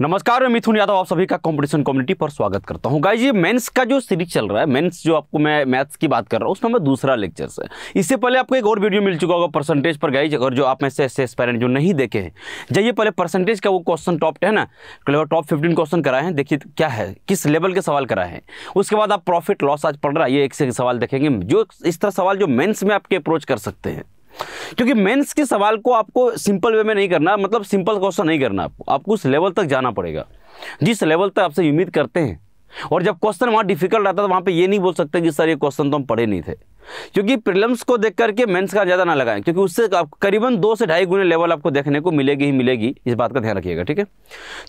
नमस्कार मैं मिथुन यादव आप सभी का कंपटीशन कम्युनिटी पर स्वागत करता हूं गाइज ये मेंस का जो सीरीज चल रहा है मेंस जो आपको मैं मैथ्स की बात कर रहा हूं उसमें मैं दूसरा लेक्चर से इससे पहले आपको एक और वीडियो मिल चुका होगा परसेंटेज पर गाइज अगर जो आप में से ऐसे एक्सपेरेंट जो नहीं देखे हैं जाइए पहले परसेंटेज का वो क्वेश्चन टॉप है ना टॉप फिफ्टीन क्वेश्चन कराए हैं देखिए क्या है किस लेवल के सवाल कराए हैं उसके बाद आप प्रॉफिट लॉस आज पढ़ रहा है ये एक से सवाल देखेंगे जो इस तरह सवाल जो मेन्स में आपके अप्रोच कर सकते हैं क्योंकि मेंस के सवाल को आपको सिंपल वे में नहीं करना मतलब सिंपल क्वेश्चन नहीं करना आपको आपको उस लेवल तक जाना पड़ेगा जिस लेवल तक आपसे उम्मीद करते हैं और जब क्वेश्चन वहाँ डिफिकल्ट आता है तो वहाँ पे ये नहीं बोल सकते कि सर ये क्वेश्चन तो हम पढ़े नहीं थे क्योंकि प्रिलम्स को देख करके मेंस का ज़्यादा ना लगाएं क्योंकि उससे करीबन दो से ढाई गुने लेवल आपको देखने को मिलेगी ही मिलेगी इस बात का ध्यान रखिएगा ठीक है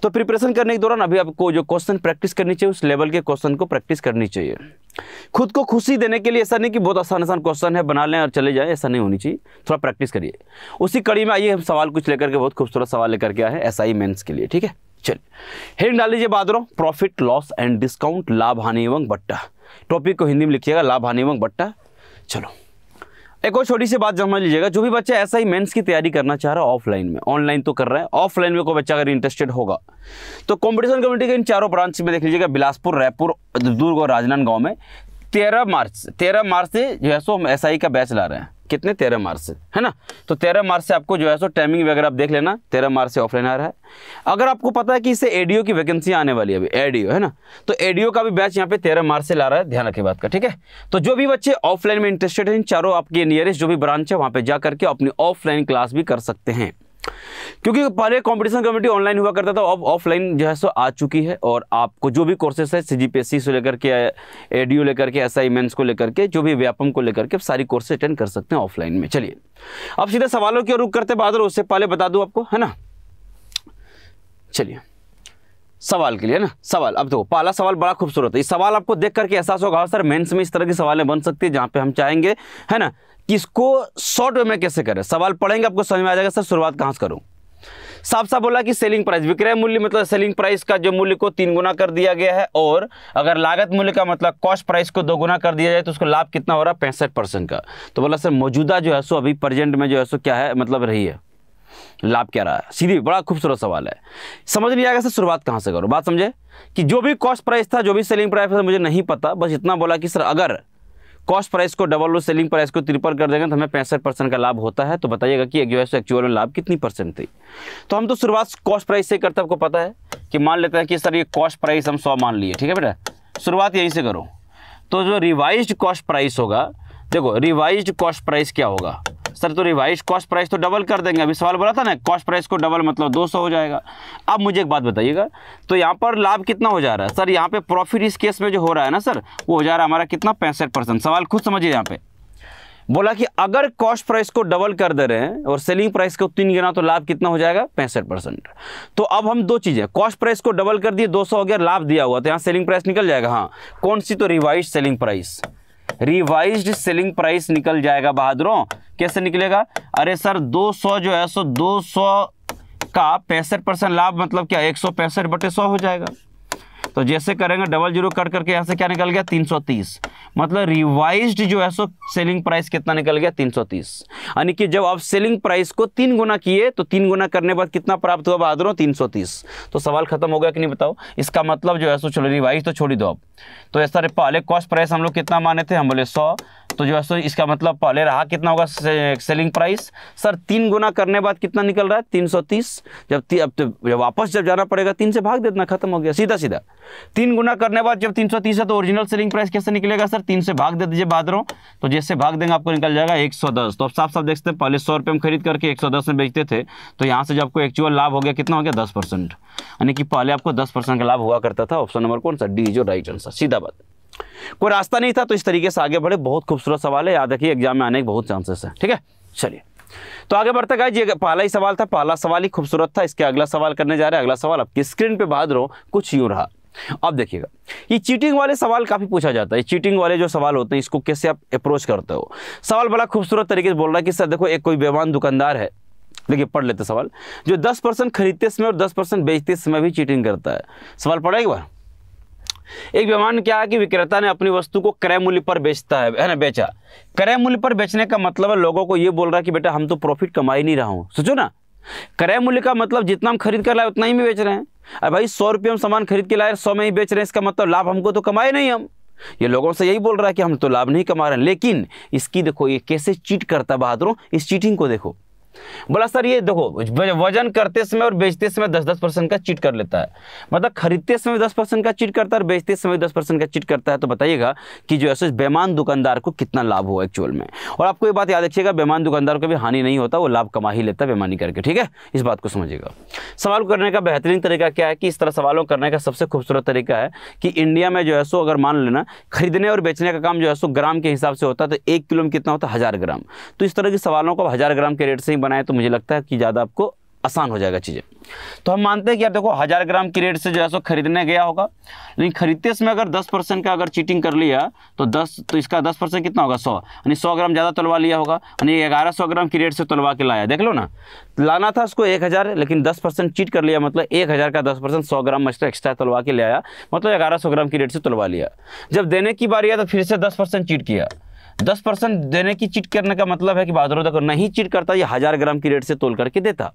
तो प्रिपरेशन करने के दौरान अभी आपको जो क्वेश्चन प्रैक्टिस करनी चाहिए उस लेवल के क्वेश्चन को प्रैक्टिस करनी चाहिए खुद को खुशी देने के लिए ऐसा नहीं कि बहुत आसान आसान क्वेश्चन है बना लें और चले जाएं ऐसा नहीं होनी चाहिए थोड़ा प्रैक्टिस करिए उसी कड़ी में आइए हम सवाल कुछ लेकर के बहुत खूबसूरत सवाल लेकर के आए हैं एस आई मेन्स के लिए ठीक है चलिए हेड डाल लीजिए बादरों प्रॉफिट लॉस एंड डिस्काउंट लाभ हानि एवं बट्टा टॉपिक को हिंदी में लिखिएगा लाभ हानि एवं बट्टा चलो एक और छोटी सी बात समझ लीजिएगा जो भी बच्चा ऐसा ही मेंस की तैयारी करना चाह रहा है ऑफलाइन में ऑनलाइन तो कर रहा है ऑफलाइन में कोई बच्चा अगर इंटरेस्टेड होगा तो कंपटीशन कमेटी के इन चारों ब्रांच में देख लीजिएगा बिलासपुर रायपुर दुर्ग और राजनांदगांव में तेरह मार्च तेरह मार्च से जो है सो हम एस का बैच ला रहे हैं कितने तेरह मार्च से है ना तो तेरह मार्च से आपको जो है सो टाइमिंग वगैरह आप देख लेना तेरह मार्च से ऑफलाइन आ रहा है अगर आपको पता है कि इससे एडीओ की वैकेंसी आने वाली है अभी एडीओ है ना तो एडीओ का भी बैच यहाँ पे तेरह मार्च से ला रहा है ध्यान रखें बात का ठीक है तो जो भी बच्चे ऑफलाइन में इंटरेस्टेड हैं चारों आपके नियरेस्ट जो भी ब्रांच है वहाँ पर जा करके अपनी ऑफलाइन क्लास भी कर सकते हैं क्योंकि पहले कंपटीशन कमेटी ऑनलाइन हुआ करता था अब ऑफलाइन जो है सो आ चुकी है और आपको जो भी कोर्सेस है सी जी से लेकर के ए डी लेकर के एस आई को लेकर के जो भी व्यापम को लेकर के सारी कोर्स अटेंड कर सकते हैं ऑफलाइन में चलिए अब सीधे सवालों की ओर रुक करते बहादुर उससे पहले बता दूँ आपको है ना चलिए सवाल के लिए ना सवाल अब देखो पहला सवाल बड़ा खूबसूरत है इस सवाल आपको देख करके एहसास होगा हाँ सर मेंस में इस तरह की सवालें बन सकती है जहां पे हम चाहेंगे है ना कि इसको शॉर्ट वे में कैसे करें सवाल पढ़ेंगे आपको समझ में आ जाएगा सर शुरुआत कहां से करूं साफ साफ बोला कि सेलिंग प्राइस विक्रय मूल्य मतलब सेलिंग प्राइस का जो मूल्य को तीन गुना कर दिया गया है और अगर लागत मूल्य का मतलब कॉस्ट प्राइस को दो गुना कर दिया जाए तो उसको लाभ कितना हो रहा है पैंसठ परसेंट का तो बोला सर मौजूदा जो है सो अभी प्रेजेंट में जो है सो क्या है मतलब रही है लाभ क्या रहा है सीधी बड़ा खूबसूरत सवाल है समझ नहीं आएगा सर शुरुआत कहाँ से करो बात समझे कि जो भी कॉस्ट प्राइस था जो भी सेलिंग प्राइस था मुझे नहीं पता बस इतना बोला कि सर अगर कॉस्ट प्राइस को डबल और सेलिंग प्राइस को ट्रिपल कर देंगे तो हमें पैंसठ परसेंट का लाभ होता है तो बताइएगा कि जो है एक्चुअल में लाभ कितनी परसेंट थी तो हम तो शुरुआत कॉस्ट प्राइस से करते आपको पता है कि मान लेते हैं कि सर ये कॉस्ट प्राइस हम सौ मान लिए ठीक है बेटा शुरुआत यहीं से करो तो जो रिवाइज कॉस्ट प्राइस होगा देखो रिवाइज कॉस्ट प्राइस क्या होगा सर तो रिवाइज कॉस्ट प्राइस तो डबल कर देंगे अभी सवाल बोला था ना कॉस्ट प्राइस को डबल मतलब 200 हो जाएगा अब मुझे एक बात बताइएगा तो यहाँ पर लाभ कितना हो जा रहा है सर यहाँ पे प्रॉफिट इस केस में जो हो रहा है ना सर वो हो जा रहा है हमारा कितना पैंसठ सवाल खुद समझिए यहाँ पे बोला कि अगर कॉस्ट प्राइस को डबल कर दे रहे हैं और सेलिंग प्राइस को तीन गिना तो लाभ कितना हो जाएगा पैंसठ परसेंट तो अब हम दो चीज़ें कॉस्ट प्राइस को डबल कर दिए 200 हो गया लाभ दिया हुआ तो यहाँ सेलिंग प्राइस निकल जाएगा हाँ कौन सी तो revise selling price revised selling price निकल जाएगा बहादुरों कैसे निकलेगा अरे सर 200 जो है सो 200 का पैंसठ परसेंट लाभ मतलब क्या एक सौ पैंसठ बटे सौ हो जाएगा तो जैसे करेंगे डबल जीरो कट करके यहाँ से क्या निकल गया 330 मतलब रिवाइज्ड जो है सो सेलिंग प्राइस कितना निकल गया 330 यानी कि जब आप सेलिंग प्राइस को तीन गुना किए तो तीन गुना करने के बाद कितना प्राप्त हुआ बहादुरों 330 तो सवाल खत्म हो गया कि नहीं बताओ इसका मतलब जो है सो चलो रिवाइज तो छोड़ दो आप तो ऐसा पहले कॉस्ट प्राइस हम लोग कितना माने थे हम बोले सौ तो जो है सो इसका मतलब पहले रहा कितना होगा से, सेलिंग प्राइस सर तीन गुना करने बाद कितना निकल रहा है तीन सौ तीस जब अब तो, जब वापस जब जाना पड़ेगा तीन से भाग देना खत्म हो गया सीधा सीधा तीन गुना करने बाद जब तीन सौ तीस है तो ओरिजिनल सेलिंग प्राइस कैसे निकलेगा सर तीन से भाग दे दीजिए बाद तो जैसे भाग देंगे आपको निकल जाएगा एक सौ दस तो अब साफ साफ देखते हैं पहले सौ रुपये में खरीद करके एक सौ दस में बेचते थे तो यहाँ से जब आपको एक्चुअल लाभ हो गया कितना हो गया दस परसेंट यानी कि पहले आपको दस परसेंट का लाभ हुआ करता था ऑप्शन नंबर कौन सा डी जो राइट आंसर सीधा बात कोई रास्ता नहीं था तो इस तरीके से आगे बढ़े बहुत खूबसूरत सवाल है याद रखिए एग्जाम में आने के बहुत चांसेस हैं ठीक है चलिए तो आगे बढ़ते गए ये पहला ही सवाल था पहला सवाल ही खूबसूरत था इसके अगला सवाल करने जा रहे हैं अगला सवाल आपकी स्क्रीन पे बाद कुछ यूँ रहा अब देखिएगा ये चीटिंग वाले सवाल काफ़ी पूछा जाता है चीटिंग वाले जो सवाल होते हैं इसको कैसे आप अप्रोच करते हो सवाल बड़ा खूबसूरत तरीके से बोल रहा है कि सर देखो एक कोई बेमान दुकानदार है देखिए पढ़ लेते सवाल जो दस परसेंट खरीदते समय और दस परसेंट बेचते समय भी चीटिंग करता है सवाल पढ़ा एक बार एक विमान क्या है कि विक्रेता ने अपनी वस्तु को क्रय मूल्य पर बेचता है है ना बेचा क्रय मूल्य पर बेचने का मतलब है लोगों को ये बोल रहा है कि बेटा हम तो प्रॉफिट कमा ही नहीं रहा हूँ सोचो ना क्रय मूल्य का मतलब जितना हम खरीद कर लाए उतना ही में बेच रहे हैं अरे भाई सौ रुपये हम सामान खरीद के लाए सौ में ही बेच रहे हैं इसका मतलब लाभ हमको तो कमाए नहीं हम ये लोगों से यही बोल रहा है कि हम तो लाभ नहीं कमा रहे लेकिन इसकी देखो ये कैसे चीट करता बहादुरों इस चीटिंग को देखो बोला सर ये देखो वजन करते समय और बेचते समय दस दस परसेंट का चीट कर लेता है मतलब खरीदते समय दस परसेंट का चीट करता है और बेचते समय दस परसेंट का चीट करता है तो बताइएगा कि जो है बेमान दुकानदार को कितना लाभ हो एक्चुअल में और आपको ये बात याद रखिएगा बेमान दुकानदार को भी हानि नहीं होता वो लाभ कमा ही लेता बेमानी करके ठीक है इस बात को समझिएगा सवाल करने का बेहतरीन तरीका क्या है कि इस तरह सवालों करने का सबसे खूबसूरत तरीका है कि इंडिया में जो है सो अगर मान लेना खरीदने और बेचने का काम जो है सो ग्राम के हिसाब से होता है तो एक किलो में कितना होता है हज़ार ग्राम तो इस तरह के सवालों को हज़ार ग्राम के रेट से ही बनाएं तो मुझे लगता है कि ज़्यादा आपको आसान हो जाएगा चीज़ें तो हम मानते हैं कि यार देखो हज़ार ग्राम की रेट से जो है सो खरीदने गया होगा लेकिन खरीदते समय अगर दस परसेंट का अगर चीटिंग कर लिया तो दस तो इसका दस परसेंट कितना होगा सौ यानी सौ ग्राम ज़्यादा तलवा लिया होगा यानी ग्यारह सौ ग्राम की रेट से तलवा के लाया देख लो ना लाना था उसको एक हज़ार लेकिन दस परसेंट चीट कर लिया मतलब एक हज़ार का दस परसेंट सौ ग्राम मछली एक्स्ट्रा तलवा के ले आया मतलब ग्यारह सौ ग्राम की रेट से तलवा लिया जब देने की बारी आया तो फिर से दस परसेंट चीट किया दस परसेंट देने की चिट करने का मतलब है कि बादलों तक नहीं चिट करता ये हज़ार ग्राम की रेट से तोल करके देता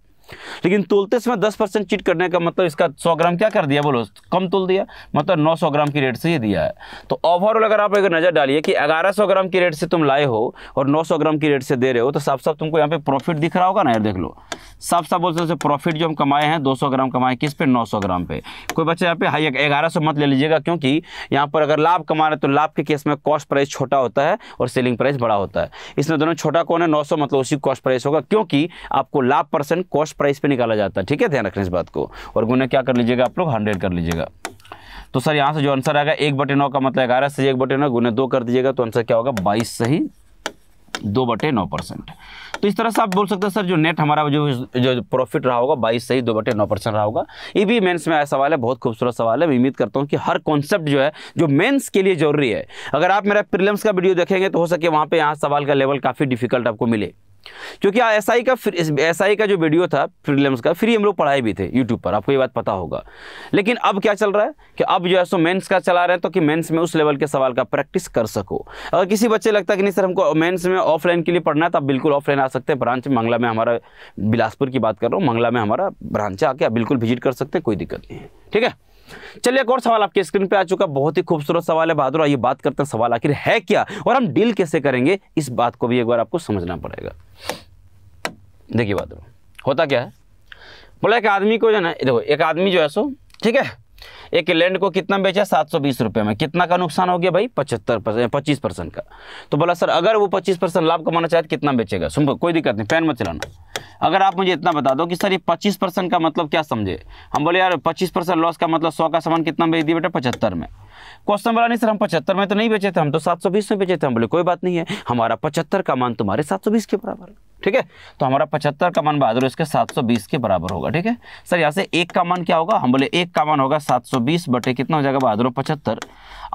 लेकिन तोलते समय दस परसेंट चीट करने का मतलब इसका सौ ग्राम क्या कर दिया बोलो कम तोल दिया मतलब नौ सौ ग्राम की रेट से ये दिया है तो ओवरऑल अगर आप एक नज़र डालिए कि ग्यारह सौ ग्राम की रेट से तुम लाए हो और नौ सौ ग्राम की रेट से दे रहे हो तो साफ साफ तुमको यहाँ पे प्रॉफिट दिख रहा होगा ना यार देख लो साफ साफ बोलते हैं प्रॉफिट जो हम कमाए हैं दो सौ ग्राम कमाए किस पे नौ सौ ग्राम पे कोई बच्चे यहाँ पे हाई ग्यारह सौ मत ले लीजिएगा क्योंकि यहाँ पर अगर लाभ कमा रहे तो लाभ के केस में कॉस्ट प्राइस छोटा होता है और सेलिंग प्राइस बड़ा होता है इसमें दोनों छोटा कौन है नौ सौ मतलब उसी कॉस्ट प्राइस होगा क्योंकि आपको लाभ परसेंट कॉस्ट प्राइस पे निकाला जाता है ठीक है ध्यान रखना इस बात को और गुना क्या कर लीजिएगा आप लोग हंड्रेड कर लीजिएगा तो सर यहाँ से जो आंसर आएगा एक बटे नौ का मतलब ग्यारह से एक बटे नौ गुना दो कर दीजिएगा तो आंसर क्या होगा बाईस सही दो बटे नौ परसेंट तो इस तरह से आप बोल सकते हैं सर जो नेट हमारा जो जो प्रॉफिट रहा होगा बाईस से ही दो बटे नौ परसेंट रहा होगा ये भी मेंस में आया सवाल है बहुत खूबसूरत सवाल है मैं उम्मीद करता हूँ कि हर कॉन्सेप्ट जो है जो मेंस के लिए जरूरी है अगर आप मेरा प्रीलिम्स का वीडियो देखेंगे तो हो सके वहाँ पर यहाँ सवाल का लेवल काफ़ी डिफिकल्ट आपको मिले क्योंकि एस आई का एस आई का जो वीडियो था प्रीलिम्स का फ्री हम लोग पढ़ाए भी थे यूट्यूब पर आपको ये बात पता होगा लेकिन अब क्या चल रहा है कि अब जो है सो मेंस का चला रहे हैं तो कि मेंस में उस लेवल के सवाल का प्रैक्टिस कर सको अगर किसी बच्चे लगता है कि नहीं सर हमको मेंस में ऑफलाइन के लिए पढ़ना है तो आप बिल्कुल ऑफलाइन आ सकते हैं ब्रांच मंगला में हमारा बिलासपुर की बात कर रहा हूँ मंगला में हमारा ब्रांच आके आप बिल्कुल विजिट कर सकते हैं कोई दिक्कत नहीं है ठीक है चलिए एक और सवाल आपकी स्क्रीन पे आ चुका बहुत ही खूबसूरत सवाल है बहादुर आइए बात करते हैं सवाल आखिर है क्या और हम डील कैसे करेंगे इस बात को भी एक बार आपको समझना पड़ेगा देखिए बहादुर होता क्या है बोला एक आदमी को जो है ना देखो एक आदमी जो है सो ठीक है एक लैंड को कितना बेचा सात सौ बीस रुपये में कितना का नुकसान हो गया भाई पचहत्तर परसेंट पच्चीस परसेंट का तो बोला सर अगर वो पच्चीस परसेंट लाभ कमाना चाहे तो कितना बेचेगा सुन कोई दिक्कत नहीं फैन मत चलाना अगर आप मुझे इतना बता दो कि सर ये पच्चीस परसेंट का मतलब क्या समझे हम बोले यार पच्चीस परसेंट लॉस का मतलब सौ का सामान कितना बेच दिया बेटा पचहत्तर में क्वेश्चन बोला नहीं सर हम पचहत्तर में तो नहीं बेचे थे हम तो सात सौ बीस में बेचे थे हम बोले कोई बात नहीं है हमारा पचहत्तर का मान तुम्हारे सात सौ बीस के बराबर है ठीक है तो हमारा पचहत्तर का मान बहादुर इसके 720 के बराबर होगा ठीक है सर यहाँ से एक का मान क्या होगा हम बोले एक का मान होगा 720 बटे कितना हो जाएगा बहादुर पचहत्तर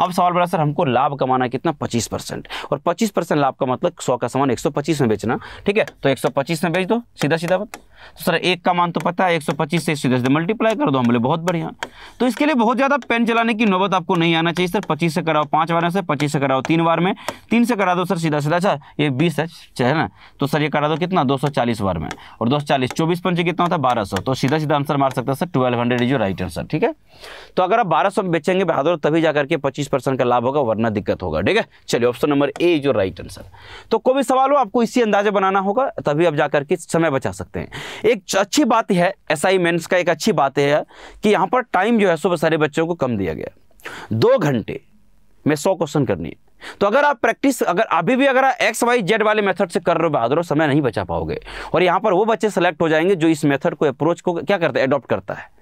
अब सवाल बड़ा सर हमको लाभ कमाना कितना 25 परसेंट और 25 परसेंट लाभ का मतलब 100 का सामान 125 में बेचना ठीक है तो 125 में बेच दो सीधा सीधा बात तो सर एक का मान तो पता है एक से सीधे सीधे मल्टीप्लाई कर दो हम बोले बहुत बढ़िया तो इसके लिए बहुत ज़्यादा पेन चलाने की नौबत आपको नहीं आना चाहिए सर पच्चीस से कराओ पाँच बार में से पच्चीस से कराओ तीन बार में तीन से करा दो सर सीधा सीधा अच्छा ये बीस है ना तो सर ये करा दो टोटल मतलब कितना 240 वर्ग में और 240 24 पंच कितना होता है 1200 तो सीधा सीधा आंसर मार सकते हैं सर 1200 इज राइट आंसर ठीक है तो अगर आप 1200 में बेचेंगे बहादुर तभी जाकर के 25 परसेंट का लाभ होगा वरना दिक्कत होगा ठीक है चलिए option number A is right answer तो कोई भी सवाल हो आपको इसी अंदाजे बनाना होगा तभी आप जाकर के समय बचा सकते हैं एक अच्छी बात है एस आई का एक अच्छी बात है कि यहाँ पर टाइम जो है सुबह सारे बच्चों को कम दिया गया दो घंटे मैं सौ क्वेश्चन करनी है तो अगर आप प्रैक्टिस अगर अभी भी अगर एक्स वाई जेड वाले मेथड से कर रहे हो बहादुर समय नहीं बचा पाओगे और यहां पर वो बच्चे सेलेक्ट हो जाएंगे जो इस मेथड को अप्रोच को क्या करते हैं अडॉप्ट करता है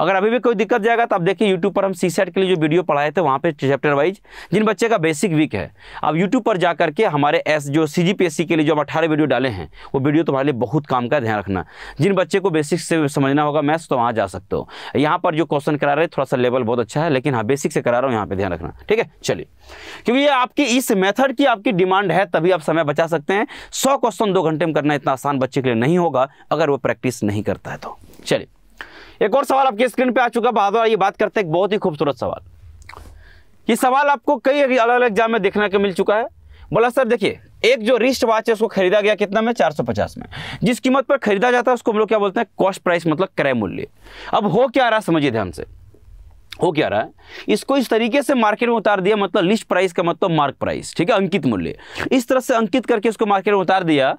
अगर अभी भी कोई दिक्कत जाएगा तो आप देखिए यूट्यूब पर हम सी सेट के लिए जो वीडियो पढ़ाए थे वहाँ पे चैप्टर वाइज जिन बच्चे का बेसिक वीक है आप यूट्यूब पर जा करके हमारे एस जो सी के लिए जो हम अठारह वीडियो डाले हैं वो वीडियो तुम्हारे लिए बहुत काम का ध्यान रखना जिन बच्चे को बेसिक से समझना होगा मैथ्स तो वहाँ जा सकते हो यहाँ पर जो क्वेश्चन करा रहे थोड़ा सा लेवल बहुत अच्छा है लेकिन हाँ बेसिक से करा रहा हूँ यहाँ पर ध्यान रखना ठीक है चलिए क्योंकि ये आपकी इस मेथड की आपकी डिमांड है तभी आप समय बचा सकते हैं सौ क्वेश्चन दो घंटे में करना इतना आसान बच्चे के लिए नहीं होगा अगर वो प्रैक्टिस नहीं करता है तो चलिए एक और सवाल आपके स्क्रीन पे आ चुका बहादुर आइए बात करते हैं बहुत ही खूबसूरत सवाल ये सवाल आपको कई अलग अलग एग्जाम में देखने को मिल चुका है बोला सर देखिए एक जो रिस्ट वॉच है उसको खरीदा गया कितना में 450 में जिस कीमत पर खरीदा जाता है उसको हम लोग क्या बोलते हैं कॉस्ट प्राइस मतलब क्रय मूल्य अब हो क्या रहा समझिए ध्यान से हो क्या रहा है इसको इस तरीके से मार्केट में उतार दिया मतलब लिस्ट प्राइस का मतलब मार्क प्राइस ठीक है अंकित मूल्य इस तरह से अंकित करके उसको मार्केट में उतार दिया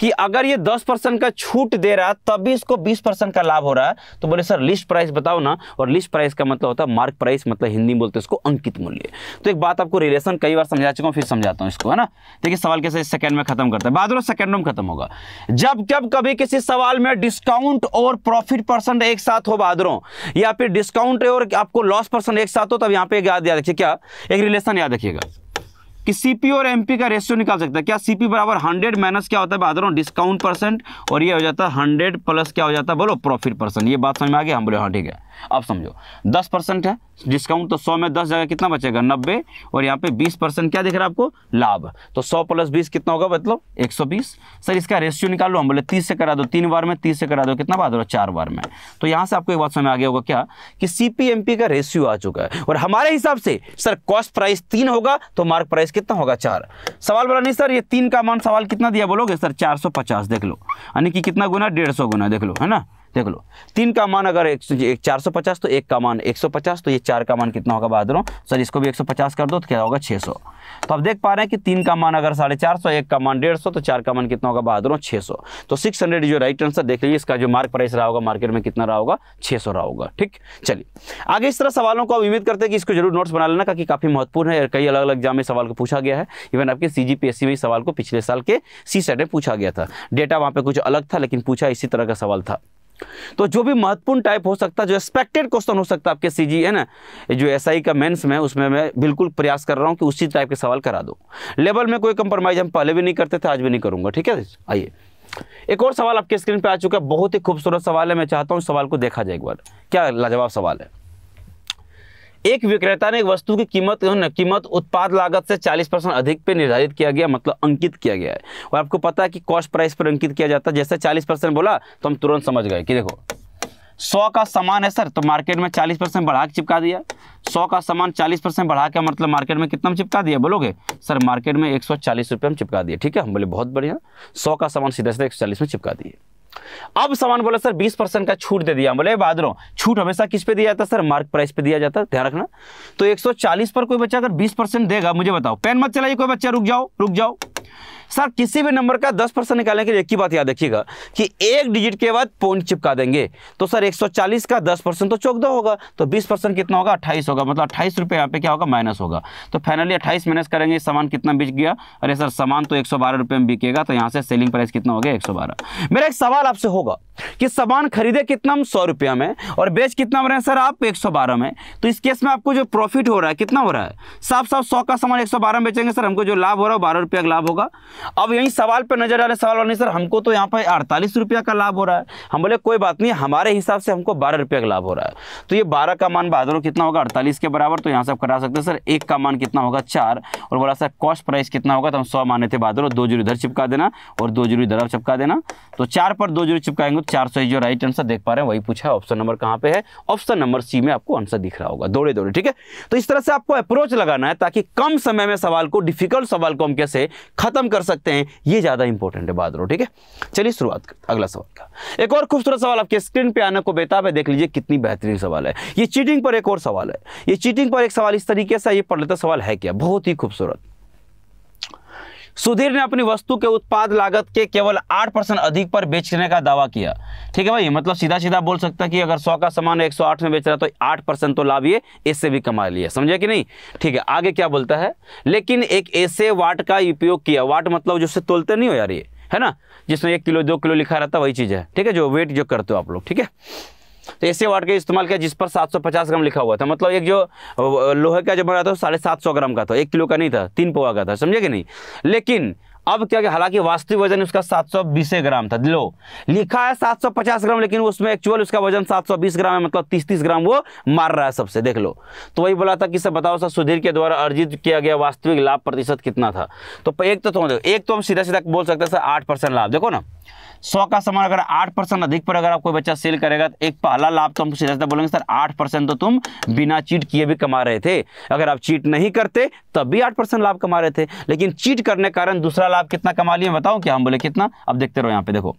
कि अगर ये दस परसेंट का छूट दे रहा तब भी इसको बीस परसेंट का लाभ हो रहा है तो बोले सर लिस्ट प्राइस बताओ ना और लिस्ट प्राइस का मतलब होता है मार्क प्राइस मतलब हिंदी में बोलते हैं इसको अंकित मूल्य तो एक बात आपको रिलेशन कई बार समझा चुका हूँ फिर समझाता हूँ इसको है ना देखिए सवाल कैसे सेकंड में खत्म करता है बाद सेकंड में खत्म होगा जब जब कभी किसी सवाल में डिस्काउंट और प्रॉफिट परसेंट एक साथ हो बादलों या फिर डिस्काउंट और आपको लॉस परसेंट एक साथ हो तब यहाँ पे याद याद रखिए क्या एक रिलेशन याद रखिएगा कि सीपी और एमपी का रेशियो निकाल सकता है क्या सीपी बराबर हंड्रेड माइनस क्या होता है बात डिस्काउंट परसेंट और ये हो जाता है हंड्रेड प्लस क्या हो जाता है बोलो प्रॉफिट परसेंट ये बात समझ में आ गया हम बोले हाँ ठीक है अब समझो दस परसेंट है डिस्काउंट तो सौ में दस जगह कितना बचेगा नब्बे और यहाँ पे बीस परसेंट क्या दिख रहा है आपको लाभ तो सौ प्लस बीस कितना होगा मतलब एक सौ बीस सर इसका रेशियो निकाल लो हम बोले तीस से करा दो तीन बार में तीस से करा दो कितना बार दो चार बार में तो यहाँ से आपको एक बात समझ आ गया होगा क्या कि सी का रेशियो आ चुका है और हमारे हिसाब से सर कॉस्ट प्राइस तीन होगा तो मार्क प्राइस कितना होगा चार सवाल बोला नहीं सर ये तीन का मान सवाल कितना दिया बोलोगे सर चार देख लो यानी कि कितना गुना डेढ़ गुना देख लो है ना देख लो तीन का मान अगर एक, एक चार सौ पचास तो एक का मान एक सौ पचास तो ये चार का मान कितना होगा बहादुर सर इसको भी एक सौ पचास कर दो तो क्या होगा छः सौ तो आप देख पा रहे हैं कि तीन का मान अगर साढ़े चार सौ एक का मान डेढ़ सौ तो चार का मान कितना होगा बहादुर छः सौ तो सिक्स हंड्रेड जो राइट आंसर देख लीजिए इसका जो मार्क प्राइस रहा होगा मार्केट में कितना रहा होगा छः सौ रहा होगा ठीक चलिए आगे इस तरह सवालों को उम्मीद करते हैं कि इसको जरूर नोट्स बना लेना क्योंकि काफ़ी महत्वपूर्ण है कई अलग अलग एग्जाम में सवाल को पूछा गया है इवन आपके सी जी में सवाल को पिछले साल के सी सेट में पूछा गया था डेटा वहाँ पर कुछ अलग था लेकिन पूछा इसी तरह का सवाल था तो जो भी महत्वपूर्ण टाइप हो सकता है जो एक्सपेक्टेड क्वेश्चन हो सकता है आपके सीजी है ना जो एसआई का मेंस में उसमें मैं बिल्कुल प्रयास कर रहा हूं कि उसी टाइप के सवाल करा दो लेवल में कोई कंप्रोमाइज़ हम पहले भी नहीं करते थे आज भी नहीं करूंगा ठीक है आइए एक और सवाल आपके स्क्रीन पर आ चुका है बहुत ही खूबसूरत सवाल है मैं चाहता हूँ सवाल को देखा जाए एक बार क्या लाजवाब सवाल है एक विक्रेता ने एक वस्तु की कीमत कीमत उत्पाद लागत से 40 परसेंट अधिक पे निर्धारित किया गया मतलब अंकित किया गया है और आपको पता है कि कॉस्ट प्राइस पर अंकित किया जाता है जैसे 40 परसेंट बोला तो हम तुरंत समझ गए कि देखो 100 का सामान है सर तो मार्केट में 40 परसेंट बढ़ा के चिपका दिया सौ का सामान चालीस परसेंट बढ़ा के मतलब मार्केट में कितना चिपका दिया बोलोगे सर मार्केट में एक सौ चालीस चिपका दिए ठीक है हम बोले बहुत बढ़िया सौ का सामान सीधा सीधा एक में चिपका दिए अब सामान बोला सर 20 परसेंट का छूट दे दिया बोले बादलों छूट हमेशा किस पे दिया जाता सर मार्क प्राइस पे दिया जाता ध्यान रखना तो 140 पर कोई बच्चा अगर 20 परसेंट देगा मुझे बताओ पेन मत चलाइए कोई बच्चा रुक जाओ रुक जाओ सर किसी भी नंबर का दस परसेंट निकालने के लिए एक ही बात याद रखिएगा कि एक डिजिट के बाद पॉइंट चिपका देंगे तो सर 140 का 10 परसेंट तो चौक दो होगा तो 20 परसेंट कितना होगा 28 होगा मतलब अट्ठाईस रुपये यहाँ पे क्या होगा माइनस होगा तो फाइनली अट्ठाईस माइनस करेंगे सामान कितना बिक गया अरे सर सामान तो एक सौ में बिकेगा तो यहाँ से सेलिंग प्राइस कितना हो गया एक मेरा एक सवाल आपसे होगा कि सामान खरीदे कितना सौ रुपया में और बेच कितना में रहे सर आप बारह में तो इस केस में आपको जो प्रॉफिट हो रहा है कितना हो रहा है साफ साफ सौ का सामान 112 में बेचेंगे सर हमको जो लाभ हो रहा है बारह रुपया का लाभ होगा अब यही सवाल पर नजर आ सवाल नहीं सर हमको तो यहाँ पर अड़तालीस रुपया का लाभ हो रहा है हम बोले कोई बात नहीं हमारे हिसाब से हमको बारह रुपया का लाभ हो रहा है तो ये बारह का मान बहादुर कितना होगा अड़तालीस के बराबर तो यहाँ से आप करा सकते हैं सर एक का मान कितना होगा चार और बोला सर कॉस्ट प्राइस कितना होगा तो हम सौ माने थे बहादुर दो जीरो इधर चिपका देना और दो जीरो इधर चिपका देना तो चार पर दो जीरो चिपकाएंगे तो चार जो राइट आंसर देख पा रहे हैं वही पूछा ऑप्शन नंबर कहाँ पे है ऑप्शन नंबर सी में आपको आंसर दिख रहा होगा दौड़े दौड़े ठीक है तो इस तरह से आपको अप्रोच लगाना है ताकि कम समय में सवाल को डिफिकल्ट सवाल को हम कैसे खत्म कर सकते हैं ये ज़्यादा इंपॉर्टेंट है बादलों ठीक है चलिए शुरुआत करते अगला सवाल का एक और खूबसूरत सवाल आपके स्क्रीन पे आने को बेताब है देख लीजिए कितनी बेहतरीन सवाल है ये चीटिंग पर एक और सवाल है ये चीटिंग पर एक सवाल इस तरीके से ये पढ़ लेता सवाल है क्या बहुत ही खूबसूरत सुधीर ने अपनी वस्तु के उत्पाद लागत के केवल आठ परसेंट अधिक पर बेचने का दावा किया ठीक है भाई मतलब सीधा सीधा बोल सकता है कि अगर सौ का सामान एक सौ आठ में बेच रहा तो आठ परसेंट तो लाभ ये इससे भी कमा लिया समझे कि नहीं ठीक है आगे क्या बोलता है लेकिन एक ऐसे वाट का उपयोग किया वाट मतलब जिससे तोलते नहीं हो यार ये है ना जिसमें एक किलो दो किलो लिखा रहता वही चीज़ है ठीक है जो वेट जो करते हो आप लोग ठीक है तो ऐसे वाट का इस्तेमाल किया जिस पर 750 ग्राम लिखा हुआ था मतलब एक जो लोहे का जो बना था साढ़े सात सौ ग्राम का था एक किलो का नहीं था तीन पोवा का था समझे कि नहीं लेकिन अब क्या क्या हालांकि वास्तविक वजन उसका 720 ग्राम था लो लिखा है 750 ग्राम लेकिन उसमें एक्चुअल उसका वजन 720 ग्राम है मतलब 30 30 ग्राम वो मार रहा है सबसे देख लो तो वही बोला था कि सब बताओ सर सुधीर के द्वारा अर्जित किया गया वास्तविक लाभ प्रतिशत कितना था तो एक तो, तो एक तो हम सीधा सीधा बोल सकते सर आठ लाभ देखो ना सौ का सामान अगर आठ परसेंट अधिक पर अगर आप कोई बच्चा सेल करेगा तो एक पहला लाभ तो हम सीधा सीधा बोलेंगे सर आठ परसेंट तो तुम बिना चीट किए भी कमा रहे थे अगर आप चीट नहीं करते तब भी आठ परसेंट लाभ कमा रहे थे लेकिन चीट करने कारण दूसरा लाभ कितना कमा लिया बताओ क्या हम बोले कितना अब देखते रहो यहाँ पे देखो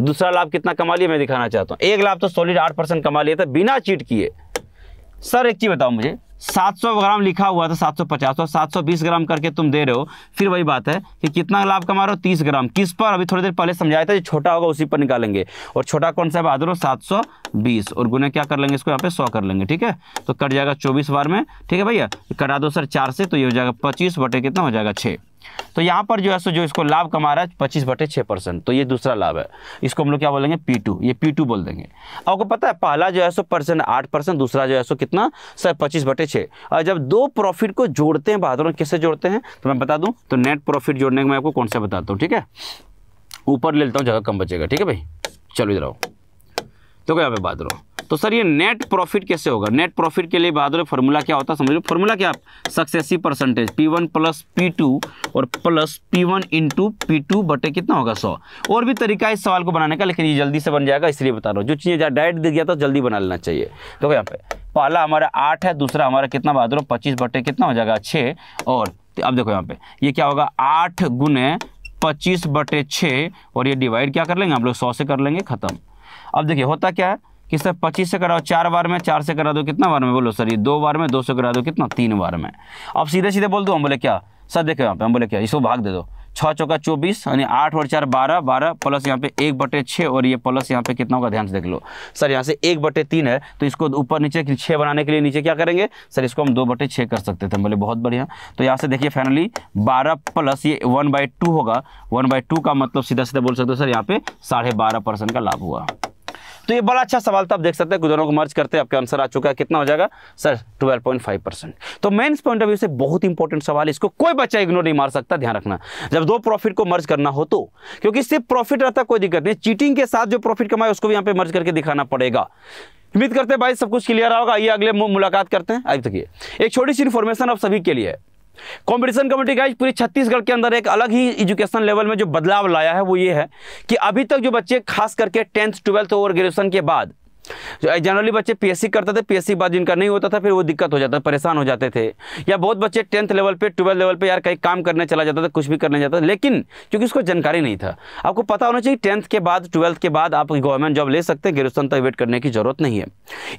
दूसरा लाभ कितना कमा लिया मैं दिखाना चाहता हूँ एक लाभ तो सॉलिड आठ कमा लिया था बिना चीट किए सर एक चीज़ बताओ मुझे 700 ग्राम लिखा हुआ था 750 और 720 ग्राम करके तुम दे रहे हो फिर वही बात है कि कितना लाभ कमा रहे हो 30 ग्राम किस पर अभी थोड़ी देर पहले समझाया था जो छोटा होगा उसी पर निकालेंगे और छोटा कौन सा बहादुर सात सौ बीस और गुने क्या कर लेंगे इसको यहाँ पे सौ कर लेंगे ठीक है तो कट जाएगा चौबीस बार में ठीक है भैया कटा दो सर चार से तो ये हो जाएगा पच्चीस बटे कितना हो जाएगा छः तो यहाँ पर जो है सो जो इसको लाभ कमा रहा है पच्चीस बटे छः परसेंट तो ये दूसरा लाभ है इसको हम लोग क्या बोलेंगे पी टू ये पी टू बोल देंगे आपको पता है पहला जो है सो परसेंट आठ परसेंट दूसरा जो है सो कितना सर पच्चीस बटे छः और जब दो प्रॉफिट को जोड़ते हैं बहादुर कैसे जोड़ते हैं तो मैं बता दूँ तो नेट प्रॉफिट जोड़ने का मैं आपको कौन सा बताता हूँ ठीक है ऊपर ले लेता हूँ जगह कम बचेगा ठीक है भाई चलो इधर आओ देखो यहाँ पे बात रहो तो सर ये नेट प्रॉफिट कैसे होगा नेट प्रॉफिट के लिए बात फॉर्मूला क्या होता है समझ लो फॉर्मूला क्या successive percentage P one plus P two और plus P one into P two बटे कितना होगा सौ और भी तरीका इस सवाल को बनाने का लेकिन ये जल्दी से बन जाएगा इसलिए बता रहा हूँ जो चीज़ें डायरेक्ट दिख गया था जल्दी बना लेना चाहिए देखो यहाँ पे पहला हमारा आठ है दूसरा हमारा कितना बात रहो पच्चीस बटे कितना हो जाएगा छः और अब देखो यहाँ पे ये क्या होगा आठ गुने पच्चीस बटे छः और ये डिवाइड क्या कर लेंगे हम लोग सौ से कर लेंगे खत्म अब देखिए होता क्या है कि सर पच्चीस से कराओ चार बार में चार से करा दो कितना बार में बोलो सर ये दो बार में दो से करा दो कितना तीन बार में अब सीधे सीधे बोल दो हम बोले क्या सर देखो यहाँ पे हम बोले क्या इसको भाग दे दो छः चौका चौबीस यानी आठ और चार बारह बारह प्लस यहाँ पे एक बटे छः और ये प्लस यहाँ पे कितना होगा ध्यान से देख लो सर यहाँ से एक बटे तीन है तो इसको ऊपर नीचे छः बनाने के लिए नीचे क्या करेंगे सर इसको हम दो बटे छः कर सकते थे बोले बहुत बढ़िया तो यहाँ से देखिए फाइनली बारह प्लस ये वन बाई टू होगा वन बाई टू का मतलब सीधा सीधा बोल सकते हो सर यहाँ पे साढ़े बारह परसेंट का लाभ हुआ तो ये बड़ा अच्छा सवाल था आप देख सकते हैं दोनों को मर्ज करते हैं आपके आंसर आ चुका है कितना हो जाएगा सर 12.5 परसेंट तो मेन्स पॉइंट ऑफ व्यू से बहुत इंपॉर्टेंट सवाल है इसको कोई बच्चा इग्नोर नहीं मार सकता ध्यान रखना जब दो प्रॉफिट को मर्ज करना हो तो क्योंकि सिर्फ प्रॉफिट रहता कोई दिक्कत नहीं चीटिंग के साथ जो प्रॉफिट कमाए उसको भी यहाँ पे मर्ज करके दिखाना पड़ेगा उम्मीद करते हैं भाई सब कुछ क्लियर होगा आइए अगले मुलाकात करते हैं आज तक ये एक छोटी सी इन्फॉर्मेशन आप सभी के लिए है कॉम्पिटिशन कमेटी गाइज पूरी छत्तीसगढ़ के अंदर एक अलग ही एजुकेशन लेवल में जो बदलाव लाया है वो ये है कि अभी तक जो बच्चे खास करके टेंथ ट्वेल्थ और ग्रेजुएशन के बाद जो जनरली बच्चे पीएससी करते थे पीएससी बाद जिनका नहीं होता था फिर वो दिक्कत हो जाता था परेशान हो जाते थे या बहुत बच्चे टेंथ लेवल पे ट्वेल्थ लेवल पे यार कहीं काम करने चला जाता था कुछ भी करने जाता था लेकिन क्योंकि उसको जानकारी नहीं था आपको पता होना चाहिए टेंथ के बाद ट्वेल्थ के बाद आप गवर्नमेंट जॉब ले सकते हैं ग्रेजुएशन तक वेट करने की जरूरत नहीं है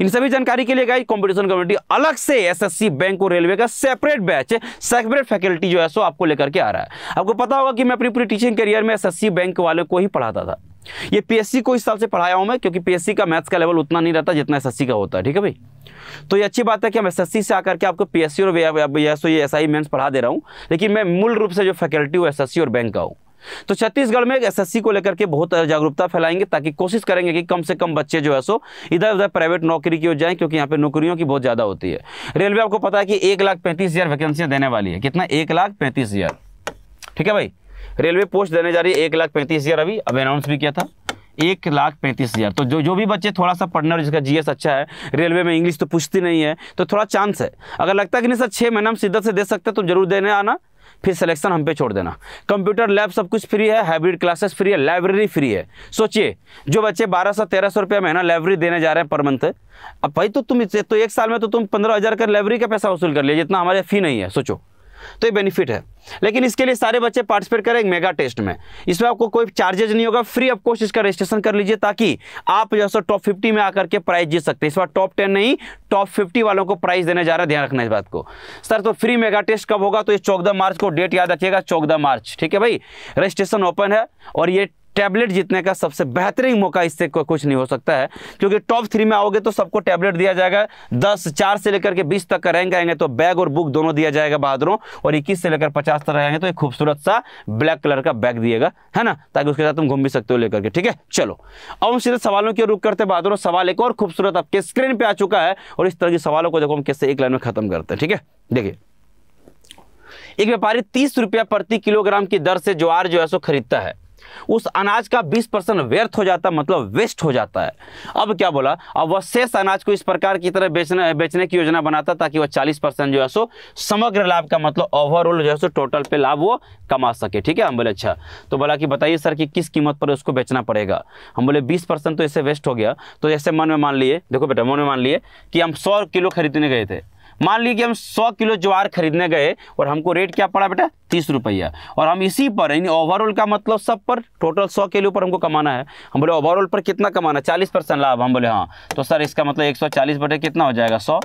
इन सभी जानकारी के लिए गाई कॉम्पिटिशन कमेटी अलग से एसएससी बैंक और रेलवे का सेपरेट बैच सेपरेट फैकल्टी जो है सो आपको लेकर के आ रहा है आपको पता होगा कि मैं अपनी पूरी टीचिंग करियर में एसएससी बैंक वाले को ही पढ़ाता था ये पीएससी को इस साल से पढ़ाया हूं मैं क्योंकि पीएससी का मैथ्स का लेवल उतना नहीं रहता जितना एसएससी का होता है ठीक है भाई तो ये अच्छी बात है कि हम एसएससी से आकर के आपको पीएससी और एस ये एसआई मेंस पढ़ा दे रहा हूं लेकिन मैं मूल रूप से जो फैकल्टी हूँ एस और बैंक का हूँ तो छत्तीसगढ़ में एसएससी को लेकर के बहुत जागरूकता फैलाएंगे ताकि कोशिश करेंगे कि कम से कम बच्चे जो है सो इधर उधर प्राइवेट नौकरी की ओर जाएं क्योंकि यहाँ पे नौकरियों की बहुत ज़्यादा होती है रेलवे आपको पता है कि एक लाख पैंतीस हज़ार वैकेंसियां देने वाली है कितना एक लाख पैंतीस हज़ार ठीक है भाई रेलवे पोस्ट देने जा रही है एक लाख पैंतीस हज़ार अभी अब अनाउंस भी किया था एक लाख पैंतीस हज़ार तो जो जो भी बच्चे थोड़ा सा पढ़ना और जिसका जीएस अच्छा है रेलवे में इंग्लिश तो पूछती नहीं है तो थोड़ा चांस है अगर लगता है कि नहीं सर छः महीना हम शिद्दत से दे सकते तो जरूर देने आना फिर सिलेक्शन हम पे छोड़ देना कंप्यूटर लैब सब कुछ फ्री है हाइब्रिड क्लासेस फ्री है लाइब्रेरी फ्री है सोचिए जो बच्चे बारह सौ तेरह सौ रुपया महीना लाइब्रेरी देने जा रहे हैं पर मंथ अब भाई तो तुम तो एक साल में तो तुम पंद्रह हज़ार का लाइब्रेरी का पैसा वसूल कर लिए जितना हमारे फी नहीं है सोचो तो ये बेनिफिट है लेकिन इसके लिए सारे बच्चे पार्टिसिपेट करें मेगा टेस्ट में इसमें आपको कोई चार्जेज नहीं होगा फ्री ऑफ कॉस्ट इसका रजिस्ट्रेशन कर लीजिए ताकि आप जो है टॉप फिफ्टी में आकर के प्राइज जीत सकते हैं इस बार टॉप टेन नहीं टॉप फिफ्टी वालों को प्राइज देने जा रहा है ध्यान रखना इस बात को सर तो फ्री मेगा टेस्ट कब होगा तो ये चौदह मार्च को डेट याद रखिएगा चौदह मार्च ठीक है भाई रजिस्ट्रेशन ओपन है और ये टैबलेट जीतने का सबसे बेहतरीन मौका इससे कुछ नहीं हो सकता है क्योंकि टॉप थ्री में आओगे तो सबको टैबलेट दिया जाएगा दस चार से लेकर के बीस तक का रैंक आएंगे तो बैग और बुक दोनों दिया जाएगा बहादुरों और इक्कीस से लेकर पचास तक रहेंगे तो एक खूबसूरत सा ब्लैक कलर का बैग दिएगा है ना ताकि उसके साथ तुम घूम भी सकते हो लेकर के ठीक है चलो अब हम सीधे सवालों की रुख करते बहादुरों सवाल एक और खूबसूरत आपके स्क्रीन पर आ चुका है और इस तरह के सवालों को देखो हम कैसे एक लाइन में खत्म करते हैं ठीक है देखिए एक व्यापारी तीस रुपया प्रति किलोग्राम की दर से ज्वार जो है सो खरीदता है उस अनाज का 20 परसेंट व्यर्थ हो जाता मतलब वेस्ट हो जाता है अब क्या बोला अब वह शेष अनाज को इस प्रकार की तरह बेचने बेचने की योजना बनाता ताकि वह 40 परसेंट जो है सो समग्र लाभ का मतलब ओवरऑल जो है सो टोटल पे लाभ वो कमा सके ठीक है हम बोले अच्छा तो बोला कि बताइए सर कि किस कीमत पर उसको बेचना पड़ेगा हम बोले बीस तो इसे वेस्ट हो गया तो जैसे मन में मान लिए देखो बेटा मन में मान लिए कि हम सौ किलो खरीदने गए थे मान लीजिए हम सौ किलो ज्वार खरीदने गए और हमको रेट क्या पड़ा बेटा तीस रुपया और हम इसी पर यानी ओवरऑल का मतलब सब पर टोटल सौ किलो पर हमको कमाना है हम बोले ओवरऑल पर कितना कमाना चालीस परसेंट लाभ हम बोले हाँ तो सर इसका मतलब एक सौ चालीस बटे कितना हो जाएगा सौ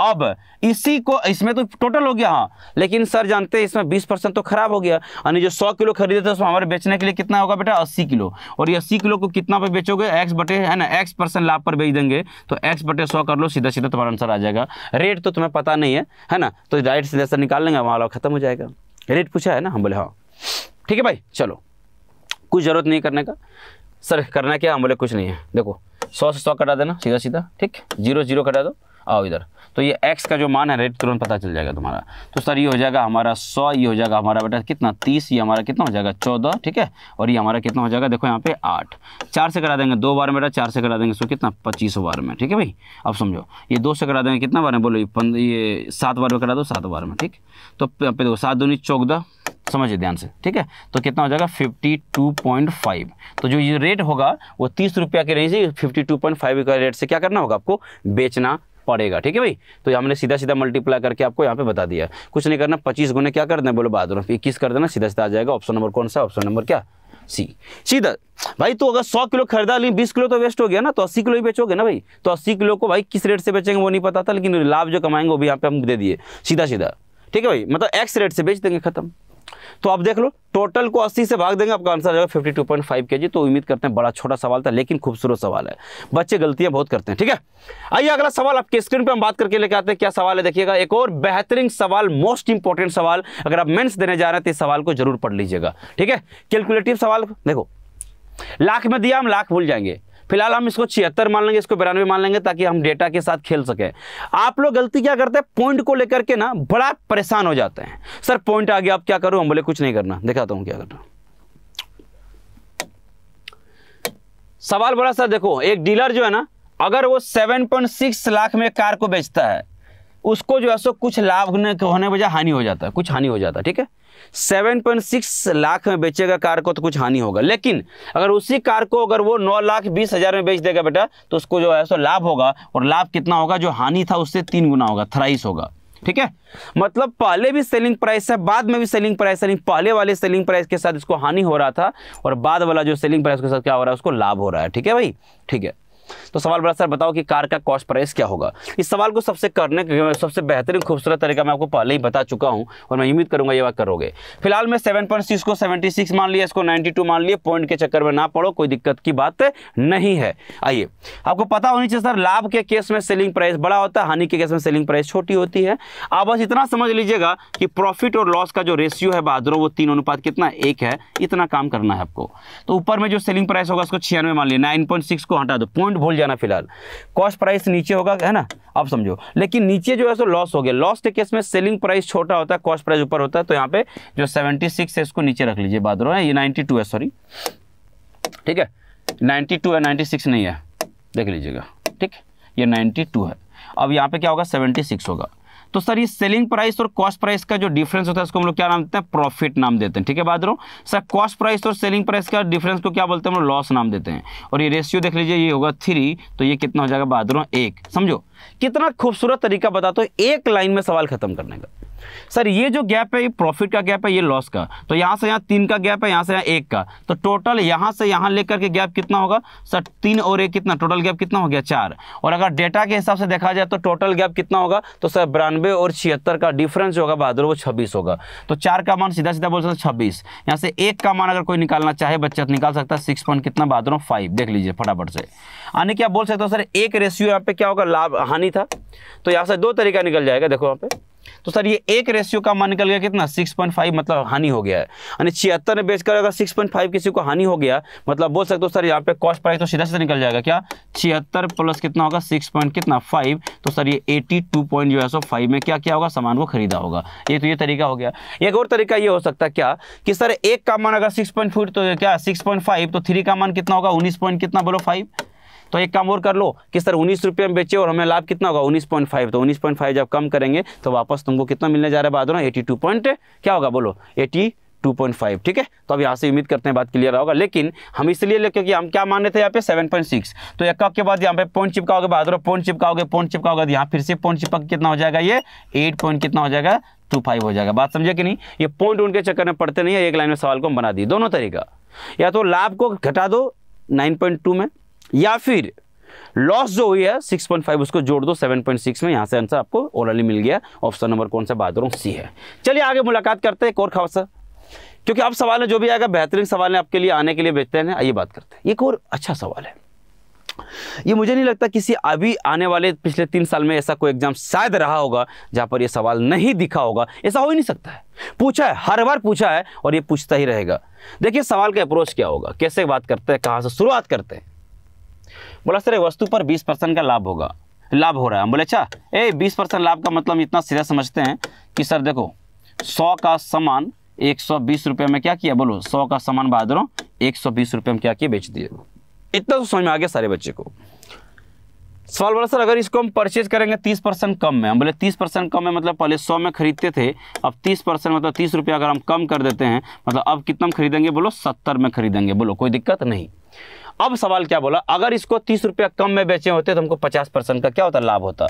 अब इसी को इसमें तो टोटल हो गया हाँ लेकिन सर जानते हैं इसमें 20 परसेंट तो खराब हो गया यानी जो 100 किलो खरीदे थे उसमें हमारे बेचने के लिए कितना होगा बेटा 80 किलो और ये 80 किलो को कितना पे बेचोगे एक्स बटे है ना एक्स परसेंट लाभ पर बेच देंगे तो एक्स बटे सौ कर लो सीधा सीधा तुम्हारा आंसर आ जाएगा रेट तो तुम्हें पता नहीं है है ना तो डायरेक्ट सीधा सर निकाल लेंगे वहाँ खत्म हो जाएगा रेट पूछा है ना हम बोले हाँ ठीक है भाई चलो कुछ ज़रूरत नहीं करने का सर करना क्या हम बोले कुछ नहीं है देखो सौ से सौ कटा देना सीधा सीधा ठीक जीरो जीरो कटा दो आओ इधर तो ये x का जो मान है रेट तुरंत पता चल जाएगा तुम्हारा तो सर ये हो जाएगा हमारा सौ ये हो जाएगा हमारा बेटा कितना तीस ये हमारा कितना हो जाएगा चौदह ठीक है और ये हमारा कितना हो जाएगा देखो यहाँ पे आठ चार से करा देंगे दो बार में बेटा चार से करा देंगे सो कितना पच्चीस बार में ठीक है भाई अब समझो ये दो से करा देंगे कितना बार में बोलो ये ये सात बार में करा दो सात बार में ठीक तो यहाँ पे देखो सात दूनी चौदह समझिए ध्यान से ठीक है तो कितना हो जाएगा 52.5 तो जो ये रेट होगा वो तीस रुपया के रेंज पॉइंट 52.5 का रेट से क्या करना होगा आपको बेचना पड़ेगा ठीक है भाई तो हमने सीधा सीधा मल्टीप्लाई करके आपको यहाँ पे बता दिया कुछ नहीं करना पच्चीस गुने क्या कर देना बोलो बाद इक्कीस कर देना सीधा सीधा आ जाएगा ऑप्शन नंबर कौन सा ऑप्शन नंबर क्या सी सीधा भाई तो अगर सौ किलो खरीदा ली बीस किलो तो वेस्ट हो गया ना तो अस्सी किलो ही बेचोगे ना भाई तो अस्सी किलो को भाई किस रेट से बेचेंगे वो नहीं पता था लेकिन लाभ जो कमाएंगे वो भी यहाँ पे हम दे दिए सीधा सीधा ठीक है भाई मतलब एक्स रेट से बेच देंगे खत्म तो आप देख लो टोटल को 80 से भाग देंगे आपका आंसर पॉइंट फाइव के जी तो उम्मीद करते हैं बड़ा छोटा सवाल था लेकिन खूबसूरत सवाल है बच्चे गलतियां बहुत करते हैं ठीक है आइए अगला सवाल आपके स्क्रीन पे हम बात करके लेके आते हैं क्या सवाल है देखिएगा एक और बेहतरीन सवाल मोस्ट इंपॉर्टेंट सवाल अगर आप मेन्स देने जा रहे हैं तो इस सवाल को जरूर पढ़ लीजिएगा ठीक है कैलकुलेटिव सवाल देखो लाख में दिया हम लाख भूल जाएंगे फिलहाल हम इसको छिहत्तर मान लेंगे इसको बिरानवे मान लेंगे ताकि हम डेटा के साथ खेल सके आप लोग गलती क्या करते हैं पॉइंट को लेकर के ना बड़ा परेशान हो जाते हैं सर पॉइंट आ गया आप क्या करो हम बोले कुछ नहीं करना दिखाता हूं क्या करना सवाल बड़ा सा देखो एक डीलर जो है ना अगर वो सिक्स लाख में कार को बेचता है उसको जो है सो कुछ लाभ होने वजह बजाय हानि हो जाता है कुछ हानि हो जाता है ठीक है 7.6 लाख में बेचेगा कार को तो कुछ हानि होगा लेकिन अगर उसी कार को अगर वो नौ लाख बीस हज़ार में बेच देगा बेटा तो उसको जो है सो लाभ होगा और लाभ कितना होगा जो हानि था उससे तीन गुना होगा थ्राइस होगा ठीक है मतलब पहले भी सेलिंग प्राइस है बाद में भी सेलिंग प्राइस है पहले वाले सेलिंग प्राइस के साथ इसको हानि हो रहा था और बाद वाला जो सेलिंग प्राइस के साथ क्या हो रहा है उसको लाभ हो रहा है ठीक है भाई ठीक है तो सवाल बड़ा सर बताओ कि कार का कॉस्ट प्राइस क्या होगा इस सवाल को सबसे करने के सबसे बेहतरीन खूबसूरत तरीका मैं आपको पहले ही बता चुका हूँ और मैं उम्मीद करूँगा ये बात करोगे फिलहाल मैं सेवन पॉइंट सिक्स को सेवेंटी सिक्स मान लिया इसको नाइन्टी टू मान लिया पॉइंट के चक्कर में ना पड़ो कोई दिक्कत की बात नहीं है आइए आपको पता होनी चाहिए सर लाभ के केस में सेलिंग प्राइस बड़ा होता है हानि के केस में सेलिंग प्राइस छोटी होती है आप बस इतना समझ लीजिएगा कि प्रॉफिट और लॉस का जो रेशियो है बहादुरों वो तीन अनुपात कितना एक है इतना काम करना है आपको तो ऊपर में जो सेलिंग प्राइस होगा उसको छियानवे मान लिया नाइन को हटा दो पॉइंट भूल जाना फिलहाल कॉस्ट प्राइस नीचे होगा है ना आप समझो लेकिन नीचे जो है सो लॉस हो गया लॉस के केस में सेलिंग प्राइस छोटा होता है कॉस्ट प्राइस ऊपर होता है तो यहाँ पे जो सेवेंटी सिक्स है इसको नीचे रख लीजिए बाद ये नाइन्टी टू है सॉरी ठीक है नाइन्टी टू है नाइन्टी सिक्स नहीं है देख लीजिएगा ठीक ये नाइन्टी टू है अब यहाँ पे क्या होगा सेवेंटी सिक्स होगा तो सर ये सेलिंग प्राइस और कॉस्ट प्राइस का जो डिफरेंस होता है उसको हम लोग क्या नाम देते हैं प्रॉफिट नाम देते हैं ठीक है बाद सर कॉस्ट प्राइस और सेलिंग प्राइस का डिफरेंस को क्या बोलते हैं हम लोग लॉस नाम देते हैं और ये रेशियो देख लीजिए ये होगा थ्री तो ये कितना हो जाएगा बाद एक समझो कितना खूबसूरत तरीका बता दो एक लाइन में सवाल खत्म करने का सर ये जो गैप है ये प्रॉफिट का गैप है ये लॉस का तो यहाँ से यहाँ तीन का गैप है यहाँ से यहाँ एक का तो टोटल यहाँ से यहाँ लेकर के गैप कितना होगा सर तीन और एक कितना टोटल गैप कितना हो गया चार और अगर डेटा के हिसाब से देखा जाए तो टोटल गैप कितना होगा तो सर बिरानवे और छिहत्तर का डिफरेंस होगा बहादुर वो छब्बीस होगा तो चार का मान सीधा सीधा बोल सकते छब्बीस यहाँ से एक का मान अगर कोई निकालना चाहे बच्चा निकाल सकता है सिक्स पॉइंट कितना बहादुर फाइव देख लीजिए फटाफट से यानी क्या बोल सकते हो सर एक रेशियो यहाँ पे क्या होगा लाभ हानि था तो यहाँ से दो तरीका निकल जाएगा देखो यहाँ पे तो सर ये एक रेशियो का मान निकल गया कितना 6.5 मतलब हानि हो गया है यानी छिहत्तर में बेचकर अगर 6.5 किसी को हानि हो गया मतलब बोल सकते हो सर यहाँ पे कॉस्ट प्राइस तो सीधा सीधा निकल जाएगा क्या छिहत्तर प्लस कितना होगा 6. कितना 5 तो सर ये 82 पॉइंट जो है सो 5 में क्या क्या होगा सामान को खरीदा होगा ये तो ये तरीका हो गया एक और तरीका ये हो सकता है क्या कि सर एक का मान अगर सिक्स तो क्या सिक्स तो थ्री का मान कितना होगा उन्नीस कितना बोलो फाइव तो एक काम और कर लो कि सर उन्नीस रुपये में बेचे और हमें लाभ कितना होगा उन्नीस पॉइंट फाइव तो उन्नीस पॉइंट फाइव जब कम करेंगे तो वापस तुमको कितना मिलने जा रहा है ना एटी टू पॉइंट क्या होगा बोलो एटी 2.5 ठीक है तो अब यहाँ से उम्मीद करते हैं बात क्लियर होगा लेकिन हम इसलिए ले क्योंकि हम क्या रहे थे यहाँ पे 7.6 तो एक के बाद यहाँ पे पॉइंट चिपकाओगे बहादुर पॉइंट चिपकाओगे पॉइंट चिपका होगा तो यहाँ फिर से पॉइंट चिपक कितना हो जाएगा ये 8 पॉइंट कितना हो जाएगा टू फाइव हो जाएगा बात समझे कि नहीं ये पॉइंट उनके चक्कर में पड़ते नहीं है एक लाइन में सवाल को हम बना दी दोनों तरीका या तो लाभ को घटा दो नाइन में या फिर लॉस जो हुई है 6.5 उसको जोड़ दो 7.6 में यहाँ से आंसर आपको ओरली मिल गया ऑप्शन नंबर कौन सा बात रहा सी है चलिए आगे मुलाकात करते हैं एक और खासा क्योंकि अब सवाल है जो भी आएगा बेहतरीन सवाल है आपके लिए आने के लिए बेहतरीन है आइए बात करते हैं एक और अच्छा सवाल है ये मुझे नहीं लगता किसी अभी आने वाले पिछले तीन साल में ऐसा कोई एग्जाम शायद रहा होगा जहाँ पर यह सवाल नहीं दिखा होगा ऐसा हो ही नहीं सकता है पूछा है हर बार पूछा है और ये पूछता ही रहेगा देखिए सवाल का अप्रोच क्या होगा कैसे बात करते हैं कहाँ से शुरुआत करते हैं बोला सर वस्तु पर बीस परसेंट का लाभ होगा लाभ हो रहा है हम बोले अच्छा ए बीस परसेंट लाभ का मतलब इतना सीधा समझते हैं कि सर देखो सौ का सामान एक सौ बीस रुपये में क्या किया बोलो सौ का सामान बहादुरों एक सौ बीस रुपये में क्या किया बेच दिए इतना तो समझ में आ गया सारे बच्चे को सवाल बोला सर अगर इसको हम परचेज करेंगे तीस परसेंट कम में हम बोले तीस परसेंट कम में मतलब पहले सौ में खरीदते थे अब तीस परसेंट मतलब तीस रुपया अगर हम कम कर देते हैं मतलब अब कितना खरीदेंगे बोलो सत्तर में खरीदेंगे बोलो कोई दिक्कत नहीं अब सवाल क्या बोला अगर इसको तीस रुपया कम में बेचे होते तो हमको पचास परसेंट का क्या होता लाभ होता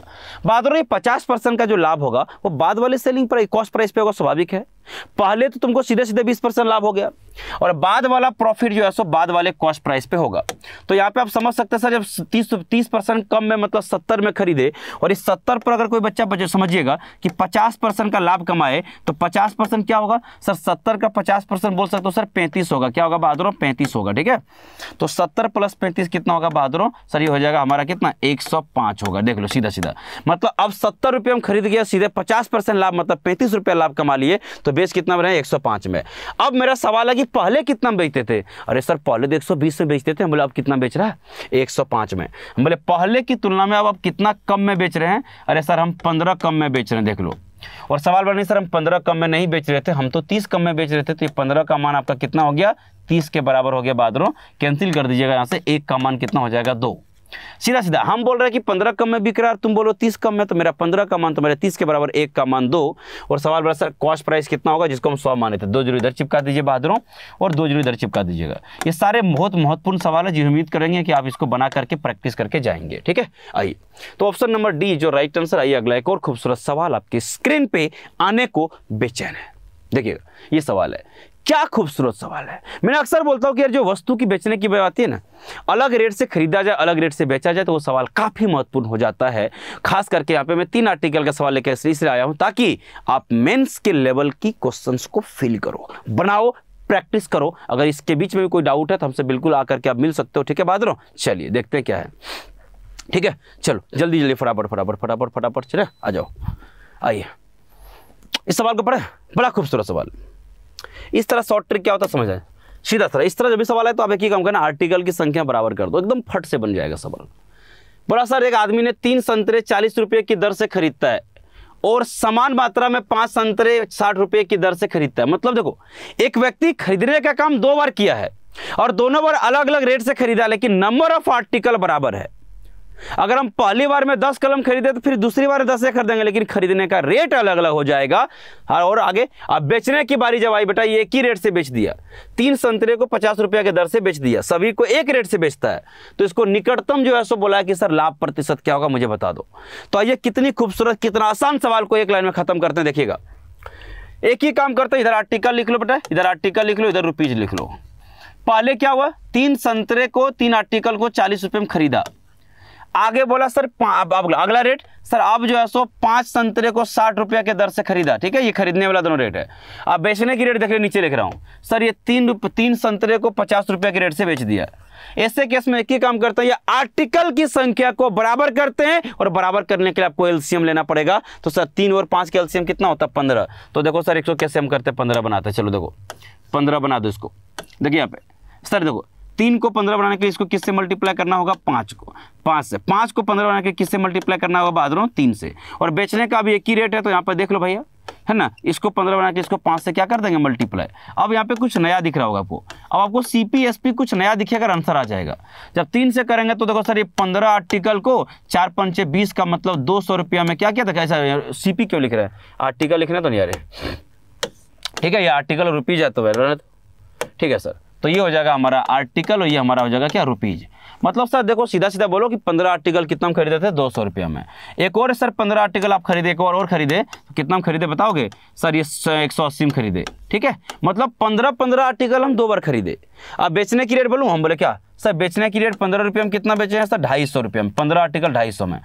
बाद में पचास परसेंट का जो लाभ होगा वो बाद वाले सेलिंग प्राइस कॉस्ट प्राइस पे होगा स्वाभाविक है पहले तो तुमको सीधे सीधे बीस परसेंट लाभ हो गया और बाद वाला प्रॉफिट जो है सो बाद वाले कॉस्ट प्राइस पे होगा तो यहाँ पे आप समझ सकते हैं सर जब तीस तीस परसेंट कम में मतलब सत्तर में खरीदे और इस सत्तर पर अगर कोई बच्चा समझिएगा कि पचास परसेंट का लाभ कमाए तो पचास परसेंट क्या होगा सर सत्तर का पचास परसेंट बोल सकते हो सर पैंतीस होगा क्या होगा बहादुरों पैंतीस होगा ठीक है तो सत्तर प्लस पैंतीस कितना होगा बहादुरों सर ये हो जाएगा हमारा कितना एक सौ पाँच होगा देख लो सीधा सीधा मतलब अब सत्तर रुपये हम खरीद गया सीधे पचास परसेंट लाभ मतलब पैंतीस रुपये लाभ कमा लिए तो बेस कितना बनाए एक सौ पाँच में अब मेरा सवाल है कि पहले कितना बेचते थे अरे सर पहले तो बीस में बेचते थे हम बोले अब कितना बेच रहा है एक सौ 105 में हम बोले पहले की तुलना में अब आप कितना कम में बेच रहे हैं अरे सर हम पंद्रह कम में बेच रहे हैं देख लो और सवाल बना सर हम पंद्रह कम में नहीं बेच रहे थे हम तो तीस कम में बेच रहे थे तो ये पंद्रह का मान आपका कितना हो गया तीस के बराबर हो गया बादरों कैंसिल कर दीजिएगा यहाँ से एक का मान कितना हो जाएगा दो सीधा सीधा हम बोल रहे हैं कि पंद्रह कम में बिक रहा है तुम बोलो तीस कम में तो मेरा पंद्रह का मान तो मेरा तीस के बराबर एक का मान दो और सवाल बड़ा सर कॉस्ट प्राइस कितना होगा जिसको हम सौ माने थे दो जरूर इधर चिपका दीजिए बहादुरों और दो जरूर इधर चिपका दीजिएगा ये सारे बहुत महत्वपूर्ण सवाल है जिन्हें उम्मीद करेंगे कि आप इसको बना करके प्रैक्टिस करके जाएंगे ठीक है आइए तो ऑप्शन नंबर डी जो राइट आंसर आइए अगला एक और खूबसूरत सवाल आपकी स्क्रीन पर आने को बेचैन है देखिएगा ये सवाल है क्या खूबसूरत सवाल है मैं अक्सर बोलता हूँ कि यार जो वस्तु की बेचने की बात आती है ना अलग रेट से खरीदा जाए अलग रेट से बेचा जाए तो वो सवाल काफ़ी महत्वपूर्ण हो जाता है खास करके यहाँ पे मैं तीन आर्टिकल का सवाल लेकर इसलिए आया हूँ ताकि आप मेंस के लेवल की क्वेश्चंस को फिल करो बनाओ प्रैक्टिस करो अगर इसके बीच में भी कोई डाउट है तो हमसे बिल्कुल आकर के आप मिल सकते हो ठीक है बाद चलिए देखते हैं क्या है ठीक है चलो जल्दी जल्दी फटाफट फटाफट फटाफट फटाफट चले आ जाओ आइए इस सवाल को पढ़े बड़ा खूबसूरत सवाल इस तरह शॉर्ट ट्रिक क्या होता है आए सीधा सर इस तरह जब भी सवाल है तो आप एक ही काम करना आर्टिकल की संख्या बराबर कर दो एकदम फट से बन जाएगा सवाल बड़ा सर एक आदमी ने तीन संतरे चालीस रुपये की दर से खरीदता है और समान मात्रा में पांच संतरे साठ रुपये की दर से खरीदता है मतलब देखो एक व्यक्ति खरीदने का काम दो बार किया है और दोनों बार अलग अलग रेट से खरीदा लेकिन नंबर ऑफ आर्टिकल बराबर है अगर हम पहली बार में दस कलम खरीदे तो फिर दूसरी बार दस से खरीदेंगे लेकिन खरीदने का रेट अलग अलग हो जाएगा हाँ, और आगे अब बेचने की बारी जब आई बेटा ये एक ही रेट से बेच दिया तीन संतरे को पचास रुपया के दर से बेच दिया सभी को एक रेट से बेचता है तो इसको निकटतम जो है सो बोला कि सर लाभ प्रतिशत क्या होगा मुझे बता दो तो आइए कितनी खूबसूरत कितना आसान सवाल को एक लाइन में खत्म करते हैं देखिएगा एक ही काम करते इधर आर्टिकल लिख लो बेटा इधर आर्टिकल लिख लो इधर रुपीज लिख लो पहले क्या हुआ तीन संतरे को तीन आर्टिकल को चालीस रुपये में खरीदा आगे बोला सर अगला रेट सर अब जो है सो पांच संतरे को साठ रुपया के दर से खरीदा ठीक है ये खरीदने वाला दोनों रेट है अब बेचने की रेट देख रहे नीचे लिख रहा हूँ सर ये तीन रुप तीन संतरे को पचास रुपया के रेट से बेच दिया ऐसे केस में एक ही काम करते हैं ये आर्टिकल की संख्या को बराबर करते हैं और बराबर करने के लिए आपको एल्सियम लेना पड़ेगा तो सर तीन और पाँच के एल्सियम कितना होता है पंद्रह तो देखो सर एक सौ कैसे हम करते हैं पंद्रह बनाते हैं चलो देखो पंद्रह बना दो इसको देखिए यहाँ पे सर देखो तीन को पंद्रह बनाने के लिए इसको किससे मल्टीप्लाई करना होगा पांच को पांच से पांच को पंद्रह बनाने के लिए किससे मल्टीप्लाई करना होगा बाद तीन से और बेचने का अभी एक ही रेट है तो यहाँ पर देख लो भैया है ना इसको पंद्रह बना के इसको पांच से क्या कर देंगे मल्टीप्लाई अब यहाँ पे कुछ नया दिख रहा होगा आपको अब आपको सीपीएसपी कुछ नया दिखेगा आंसर आ जाएगा जब तीन से करेंगे तो देखो सर ये पंद्रह आर्टिकल को चार पंचे बीस का मतलब दो सौ रुपया में क्या क्या था कैसा सीपी क्यों लिख रहे हैं आर्टिकल लिखना तो नहीं आ रहे ठीक है ये आर्टिकल रुपीज है तो ठीक है सर तो ये हो जाएगा हमारा आर्टिकल और ये हमारा हो जाएगा क्या रुपीज़ मतलब सर देखो सीधा सीधा बोलो कि पंद्रह आर्टिकल कितना हम खरीदे थे दो सौ रुपये में एक और सर पंद्रह आर्टिकल आप खरीदे एक और और खरीदे तो कितना हम खरीदे बताओगे सर ये एक सौ अस्सी में खरीदे ठीक है मतलब पंद्रह पंद्रह आर्टिकल हम दो बार खरीदे अब बेचने की रेट बोलूँ हम बोले क्या सर बेचने की रेट पंद्रह रुपये में कितना बेचे हैं सर ढाई सौ रुपये में पंद्रह आर्टिकल ढाई सौ में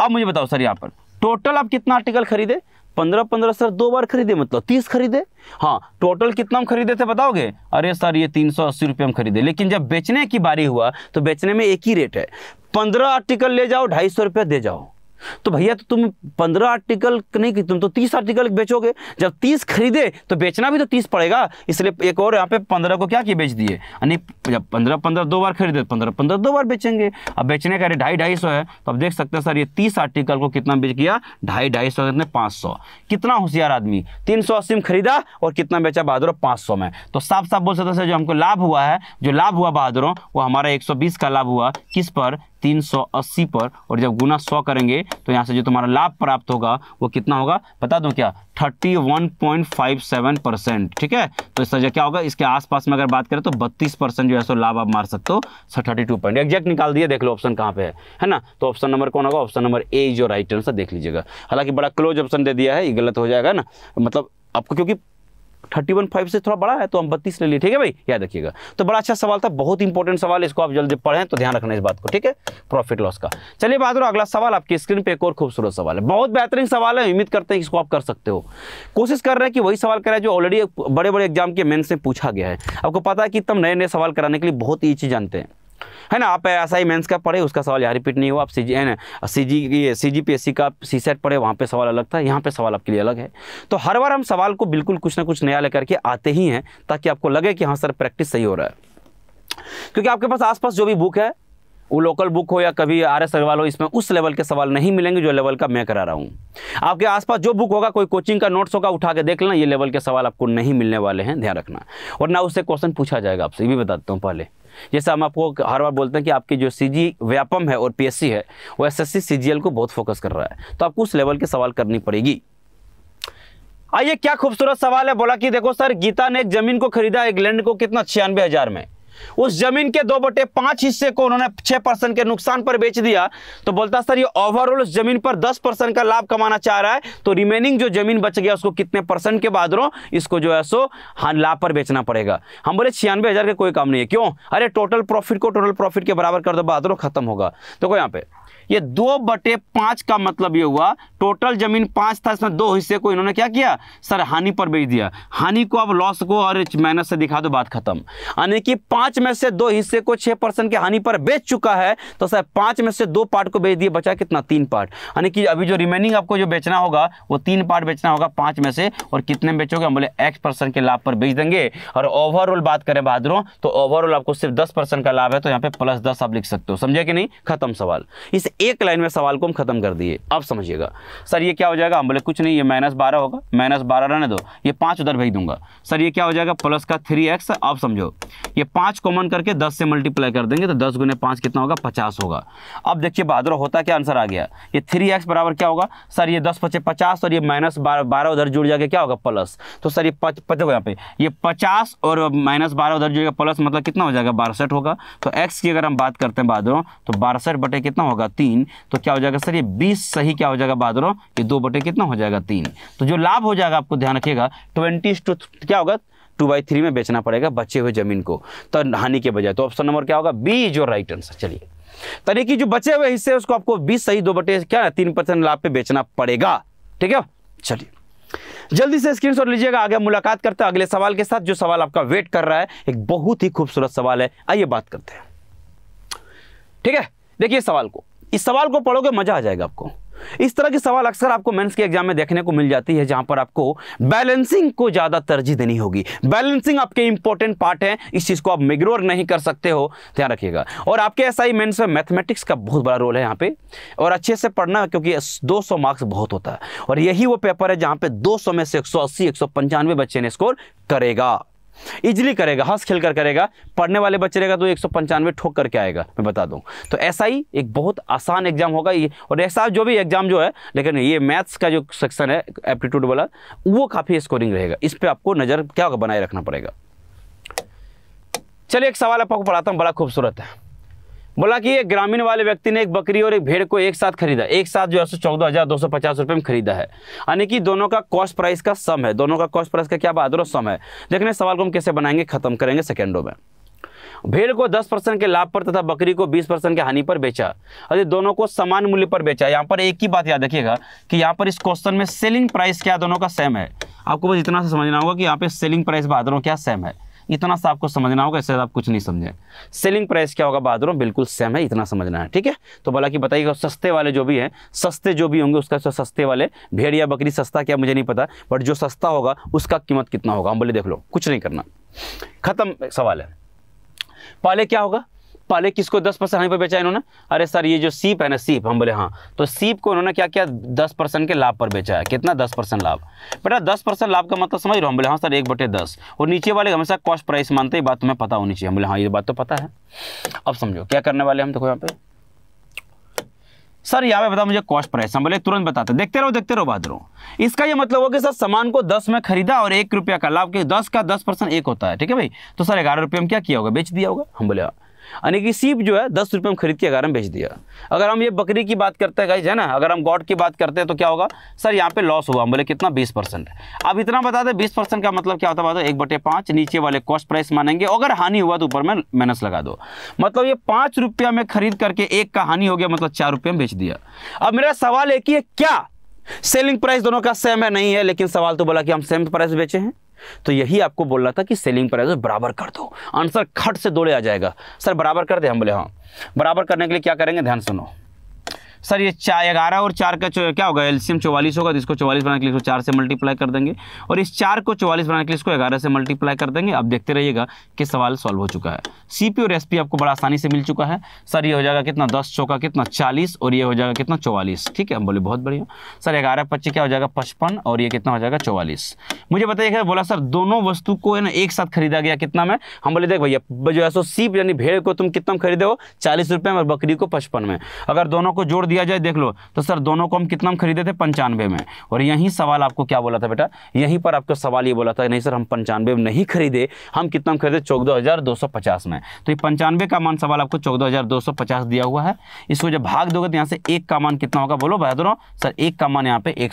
अब मुझे बताओ सर यहाँ पर टोटल आप कितना आर्टिकल खरीदे पंद्रह पंद्रह सर दो बार खरीदे मतलब तीस खरीदे हाँ टोटल कितना हम खरीदे थे बताओगे अरे सर ये तीन सौ अस्सी रुपये हम खरीदे लेकिन जब बेचने की बारी हुआ तो बेचने में एक ही रेट है पंद्रह आर्टिकल ले जाओ ढाई सौ रुपया दे जाओ तो भैया तो तुम पंद्रह आर्टिकल नहीं तुम तो तीस आर्टिकल बेचोगे जब तीस खरीदे तो बेचना भी तो तीस पड़ेगा इसलिए एक और यहाँ पे पंद्रह को क्या किए बेच दिए यानी जब पंद्रह पंद्रह दो बार खरीदे पंद्रह पंद्रह दो बार बेचेंगे अब बेचने का रेट ढाई ढाई सौ है तो अब देख सकते हैं सर ये तीस आर्टिकल को कितना बेच किया ढाई ढाई सौ कितने पाँच सौ कितना होशियार आदमी तीन सौ अस्सी में खरीदा और कितना बेचा बहादुरों पाँच सौ में तो साफ साफ बोल सकते सर जो हमको लाभ हुआ है जो लाभ हुआ बहादुरों वो हमारा एक सौ बीस का लाभ हुआ किस पर 380 पर और जब गुना सौ करेंगे तो यहाँ से जो तुम्हारा लाभ प्राप्त होगा वो कितना होगा बता दो क्या 31.57 परसेंट ठीक है तो तरह क्या होगा इसके आसपास में अगर बात करें तो 32 परसेंट जो है सो लाभ आप मार सकते हो sir thirty two point exact निकाल दिया देख लो ऑप्शन कहाँ पे है है ना तो ऑप्शन नंबर कौन होगा ऑप्शन नंबर ए जो राइट आंसर देख लीजिएगा हालांकि बड़ा क्लोज ऑप्शन दे दिया है ये गलत हो जाएगा ना मतलब आपको क्योंकि थर्टी वन फाइव से थोड़ा बड़ा है तो हम बत्तीस ले लिए ठीक है भाई याद रखिएगा तो बड़ा अच्छा सवाल था बहुत इंपॉर्टेंट सवाल इसको आप जल्दी पढ़ें तो ध्यान रखना इस बात को ठीक है प्रॉफिट लॉस का चलिए बात करो अगला सवाल आपकी स्क्रीन पर एक और खूबसूरत सवाल है बहुत बेहतरीन सवाल है उम्मीद करते हैं इसको आप कर सकते हो कोशिश कर रहे हैं कि वही सवाल करें जो ऑलरेडी बड़े बड़े एग्जाम के मेन से पूछा गया है आपको पता है कि तब नए नए सवाल कराने के लिए बहुत ही चीज जानते हैं है ना आप एस आई का पढ़े उसका सवाल यहाँ रिपीट नहीं हुआ आप सी जी है ना सी जी ये सी जी पी एस सी का सी सेट पढ़े वहाँ पर सवाल अलग था यहाँ पर सवाल आपके लिए अलग है तो हर बार हम सवाल को बिल्कुल कुछ ना कुछ नया लेकर के आते ही हैं ताकि आपको लगे कि हाँ सर प्रैक्टिस सही हो रहा है क्योंकि आपके पास आसपास जो भी बुक है वो लोकल बुक हो या कभी आर एस अग्रवाल हो इसमें उस लेवल के सवाल नहीं मिलेंगे जो लेवल का मैं करा रहा हूँ आपके आसपास जो बुक होगा कोई कोचिंग का नोट्स होगा उठा के देख लेना ये लेवल के सवाल आपको नहीं मिलने वाले हैं ध्यान रखना और ना उससे क्वेश्चन पूछा जाएगा आपसे ये भी बताता हूँ पहले जैसे हम आपको हर बार बोलते हैं कि आपकी जो सी जी व्यापम है और पी है वो एस एस को बहुत फोकस कर रहा है तो आपको उस लेवल के सवाल करनी पड़ेगी आइए क्या खूबसूरत सवाल है बोला कि देखो सर गीता ने एक जमीन को खरीदा इंग्लैंड को कितना छियानवे हजार में उस जमीन के दो बटे पांच हिस्से को उन्होंने छह परसेंट के नुकसान पर बेच दिया तो बोलता सर ये ओवरऑल जमीन पर दस परसेंट का लाभ कमाना चाह रहा है तो रिमेनिंग जो जमीन बच गया उसको कितने परसेंट के बाद इसको जो है सो हाँ लाभ पर बेचना पड़ेगा हम बोले छियानवे हजार का कोई काम नहीं है क्यों अरे टोटल प्रॉफिट को टोटल प्रॉफिट के बराबर कर दो बाद खत्म होगा तो यहाँ पे ये दो बटे पांच का मतलब ये हुआ टोटल जमीन पांच था इसमें दो हिस्से को इन्होंने क्या किया सर हानि पर बेच दिया हानि को अब लॉस को और माइनस से दिखा दो बात खत्म यानी कि पांच में से दो हिस्से को छह परसेंट के हानि पर बेच चुका है तो सर पांच में से दो पार्ट को बेच दिया बचा कितना तीन पार्ट यानी कि अभी जो रिमेनिंग आपको जो बेचना होगा वो तीन पार्ट बेचना होगा पांच में से और कितने बेचोगे हम बोले एक्स परसेंट के लाभ पर बेच देंगे और ओवरऑल बात करें बहादुरों तो ओवरऑल आपको सिर्फ दस परसेंट का लाभ है तो यहाँ पे प्लस दस आप लिख सकते हो समझे कि नहीं खत्म सवाल इस एक लाइन में सवाल को हम खत्म कर दिए अब समझिएगा सर ये क्या हो जाएगा हम बोले कुछ नहीं ये माइनस बारह होगा माइनस बारह रहने दो ये पाँच उधर भेज दूंगा सर ये क्या हो जाएगा प्लस का थ्री एक्स अब समझो ये पाँच कॉमन करके दस से मल्टीप्लाई कर देंगे तो दस गुने पाँच कितना होगा पचास होगा अब देखिए बहादुर होता क्या आंसर आ गया ये थ्री एक्स बराबर क्या होगा सर ये दस पचे पचास और ये माइनस बारह उधर जुड़ जाएगा क्या होगा प्लस तो सर ये पच यहाँ पे ये पचास और माइनस बारह उधर जुड़ेगा प्लस मतलब कितना हो जाएगा बारसठ होगा तो एक्स की अगर हम बात करते हैं बहादुरों तो बारसठ बटे कितना होगा तीन तो क्या हो जाएगा सर ये बीस सही क्या हो जाएगा बहादुरों ये दो बटे कितना हो जाएगा तीन तो जो लाभ हो जाएगा आपको ध्यान रखिएगा ट्वेंटी क्या होगा टू बाई थ्री में बेचना पड़ेगा बचे हुए जमीन को तो हानि के बजाय तो ऑप्शन नंबर क्या होगा बी जो राइट आंसर चलिए यानी की जो बचे हुए हिस्से उसको आपको बीस सही दो बटे क्या तीन परसेंट लाभ पे बेचना पड़ेगा ठीक है चलिए जल्दी से स्क्रीनशॉट लीजिएगा आगे मुलाकात करते हैं अगले सवाल के साथ जो सवाल आपका वेट कर रहा है एक बहुत ही खूबसूरत सवाल है आइए बात करते हैं ठीक है देखिए सवाल को इस सवाल को पढ़ोगे मजा आ जाएगा आपको इस तरह के सवाल अक्सर आपको मेंस के एग्जाम में देखने को मिल जाती है जहां पर आपको बैलेंसिंग को ज़्यादा तरजीह देनी होगी बैलेंसिंग आपके इंपॉर्टेंट पार्ट है इस चीज़ को आप इग्नोर नहीं कर सकते हो ध्यान रखिएगा और आपके एस आई मेन्स में मैथमेटिक्स का बहुत बड़ा रोल है यहाँ पे और अच्छे से पढ़ना क्योंकि सौ मार्क्स बहुत होता है और यही वो पेपर है पर दो सौ में से एक सौ बच्चे ने स्कोर करेगा इजली करेगा हंस हाँ, खेल कर करेगा पढ़ने वाले बच्चे रहेगा तो एक सौ पंचानवे ठोक करके आएगा मैं बता दूं तो ऐसा ही एक बहुत आसान एग्जाम होगा ये और ऐसा जो भी एग्जाम जो है लेकिन ये मैथ्स का जो सेक्शन है एप्टीट्यूड वाला वो काफ़ी स्कोरिंग रहेगा इस पर आपको नज़र क्या बनाए रखना पड़ेगा चलिए एक सवाल आपको पढ़ाता हूँ बड़ा खूबसूरत है बोला कि एक ग्रामीण वाले व्यक्ति ने एक बकरी और एक भेड़ को एक साथ खरीदा एक साथ जो है सौ चौदह हज़ार दो सौ पचास रुपये में खरीदा है यानी कि दोनों का कॉस्ट प्राइस का सम है दोनों का कॉस्ट प्राइस का क्या बहादुर सम है देखने सवाल को हम कैसे बनाएंगे खत्म करेंगे सेकेंडों में भेड़ को 10 परसेंट के लाभ पर तथा बकरी को 20 परसेंट के हानि पर बेचा अरे दोनों को समान मूल्य पर बेचा यहाँ पर एक ही बात याद रखिएगा कि यहाँ पर इस क्वेश्चन में सेलिंग प्राइस क्या दोनों का सेम है आपको बस इतना से समझना होगा कि यहाँ पे सेलिंग प्राइस बहादुरों क्या सेम है इतना सा आपको समझना होगा इससे आप कुछ नहीं समझे सेलिंग प्राइस क्या होगा बाद बिल्कुल सेम है इतना समझना है ठीक है तो बोला कि बताइएगा सस्ते वाले जो भी हैं सस्ते जो भी होंगे उसका सस्ते वाले भेड़ या बकरी सस्ता क्या मुझे नहीं पता बट जो सस्ता होगा उसका कीमत कितना होगा हम बोले देख लो कुछ नहीं करना खत्म सवाल है पहले क्या होगा पहले किसको दस परसेंट हानि पर बेचा इन्होंने अरे सर ये जो सीप है ना सीप हम बोले हाँ तो सीप को इन्होंने क्या किया दस परसेंट के लाभ पर बेचा है कितना दस परसेंट लाभ बेटा दस परसेंट लाभ का मतलब समझ रहे हो हम बोले हाँ सर एक बटे दस और नीचे वाले हमेशा कॉस्ट प्राइस मानते ये बात तुम्हें पता होनी चाहिए हम बोले हाँ ये बात तो पता है अब समझो क्या करने वाले हम देखो यहाँ पे सर यहाँ पे बता मुझे कॉस्ट प्राइस हम बोले तुरंत बताते देखते रहो देखते रहो बाद रहो इसका ये मतलब होगा कि सर सामान को दस में खरीदा और एक रुपया का लाभ के दस का दस परसेंट एक होता है ठीक है भाई तो सर ग्यारह रुपये में क्या किया होगा बेच दिया होगा हम बोले हाँ। यानी कि सीप जो है दस रुपये में खरीद के अगर हम बेच दिया अगर हम ये बकरी की बात करते हैं गाइज है ना अगर हम गॉड की बात करते हैं तो क्या होगा सर यहाँ पे लॉस हुआ बोले कितना बीस परसेंट अब इतना बता दें बीस परसेंट का मतलब क्या होता है बता दो एक बटे पाँच नीचे वाले कॉस्ट प्राइस मानेंगे अगर हानि हुआ तो ऊपर में माइनस लगा दो मतलब ये पाँच रुपया में खरीद करके एक का हानि हो गया मतलब चार रुपये में बेच दिया अब मेरा सवाल एक ही है क्या सेलिंग प्राइस दोनों का सेम है नहीं है लेकिन सवाल तो बोला कि हम सेम प्राइस बेचे हैं तो यही आपको बोल रहा था कि सेलिंग प्राइस बराबर कर दो आंसर खट से दौड़े आ जाएगा सर बराबर कर दे हम बोले हाँ बराबर करने के लिए क्या करेंगे ध्यान सुनो सर ये चार ग्यारह और चार का क्या होगा एल्सियम चौवालीस होगा तो इसको चौवालीस बनाने के लिए इसको चार से मल्टीप्लाई कर देंगे और इस चार को चौवालीस बनाने के लिए इसको ग्यारह से मल्टीप्लाई कर देंगे आप देखते रहिएगा कि सवाल सॉल्व हो चुका है सी और एस आपको बड़ा आसानी से मिल चुका है सर ये हो जाएगा कितना दस चौका कितना चालीस और ये हो जाएगा कितना चौवालीस ठीक है हम बोले बहुत बढ़िया सर ग्यारह पच्चीस क्या हो जाएगा पचपन और ये कितना हो जाएगा चौवालीस मुझे बताइए बोला सर दोनों वस्तु को है ना एक साथ खरीदा गया कितना में हम बोले देख भैया जो है सो सीप यानी भेड़ को तुम कितना खरीदे हो चालीस रुपये में और बकरी को पचपन में अगर दोनों को जोड़ दिया जाए देख लो तो सर दोनों को हम कितना खरीदे थे पंचानवे में और यही सवाल आपको क्या बोला था बेटा यहीं पर आपको सवाल ये बोला था नहीं सर हम पंचानवे में नहीं खरीदे हम कितना खरीदे चौदह में तो ये पंचानवे का मान सवाल आपको चौदह दिया हुआ है इसको जब भाग दोगे तो यहाँ से एक का मान कितना होगा बोलो भाई दोनों सर एक का मान यहाँ पे एक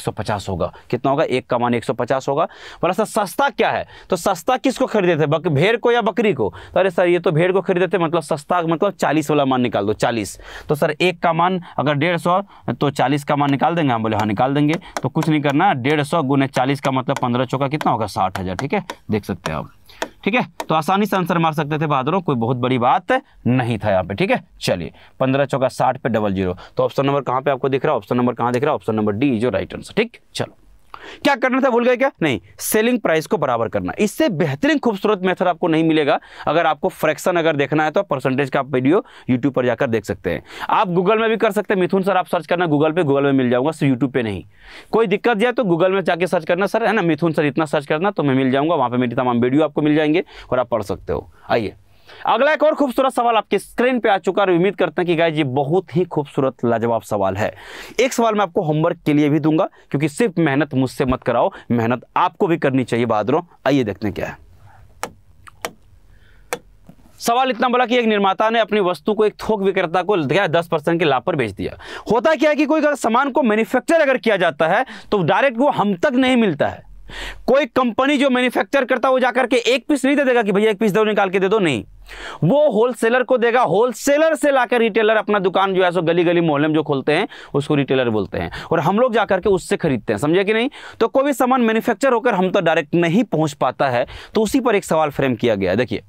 होगा कितना होगा एक का मान एक होगा बोला सर सस्ता क्या है तो सस्ता किसको खरीदे थे भेड़ को या बकरी को तो अरे सर ये तो भेड़ को खरीदे थे मतलब सस्ता मतलब चालीस वाला मान निकाल दो चालीस तो सर एक का मान अगर डेढ़ डेढ़ सौ तो चालीस का मान निकाल देंगे हम बोले हाँ निकाल देंगे तो कुछ नहीं करना डेढ़ सौ गुने चालीस का मतलब पंद्रह चौका कितना होगा साठ हज़ार ठीक है देख सकते हैं आप ठीक है तो आसानी से आंसर मार सकते थे बहादुरों कोई बहुत बड़ी बात नहीं था यहाँ पे ठीक है चलिए पंद्रह चौका साठ पे डबल जीरो तो ऑप्शन नंबर कहाँ पे आपको दिख रहा है ऑप्शन नंबर कहाँ दिख रहा है ऑप्शन नंबर डी जो राइट आंसर ठीक चलो क्या करना था भूल गए क्या नहीं सेलिंग प्राइस को बराबर करना इससे बेहतरीन खूबसूरत मेथड आपको नहीं मिलेगा अगर आपको फ्रैक्शन अगर देखना है तो परसेंटेज का आप वीडियो यूट्यूब पर जाकर देख सकते हैं आप गूगल में भी कर सकते हैं मिथुन सर आप सर्च करना गूगल पे गूगल में मिल जाऊंगा सिर्फ यूट्यूब पे नहीं कोई दिक्कत जाए तो गूगल में जाके सर्च करना सर है ना मिथुन सर इतना सर्च करना तो मैं मिल जाऊंगा वहां पर मेरी तमाम वीडियो आपको मिल जाएंगे और आप पढ़ सकते हो आइए अगला एक और खूबसूरत सवाल आपकी स्क्रीन पे आ चुका है उम्मीद करते हैं कि गाय ये बहुत ही खूबसूरत लाजवाब सवाल है एक सवाल मैं आपको होमवर्क के लिए भी दूंगा क्योंकि सिर्फ मेहनत मुझसे मत कराओ मेहनत आपको भी करनी चाहिए बहादुरों आइए देखते हैं क्या है सवाल इतना बड़ा कि एक निर्माता ने अपनी वस्तु को एक थोक विक्रेता को दस परसेंट के लाभ पर बेच दिया होता क्या है कि कोई सामान को मैन्युफैक्चर अगर किया जाता है तो डायरेक्ट वो हम तक नहीं मिलता है कोई कंपनी जो मैन्युफैक्चर करता है वो जाकर के एक पीस नहीं दे देगा कि भैया एक पीस दो निकाल के दे दो नहीं वो होलसेलर को देगा होलसेलर से लाकर रिटेलर अपना दुकान जो है सो गली गली मोहल्ले में जो खोलते हैं उसको रिटेलर बोलते हैं और हम लोग जाकर के उससे खरीदते हैं समझे कि नहीं तो कोई भी सामान मैन्युफैक्चर होकर हम तो डायरेक्ट नहीं पहुंच पाता है तो उसी पर एक सवाल फ्रेम किया गया देखिए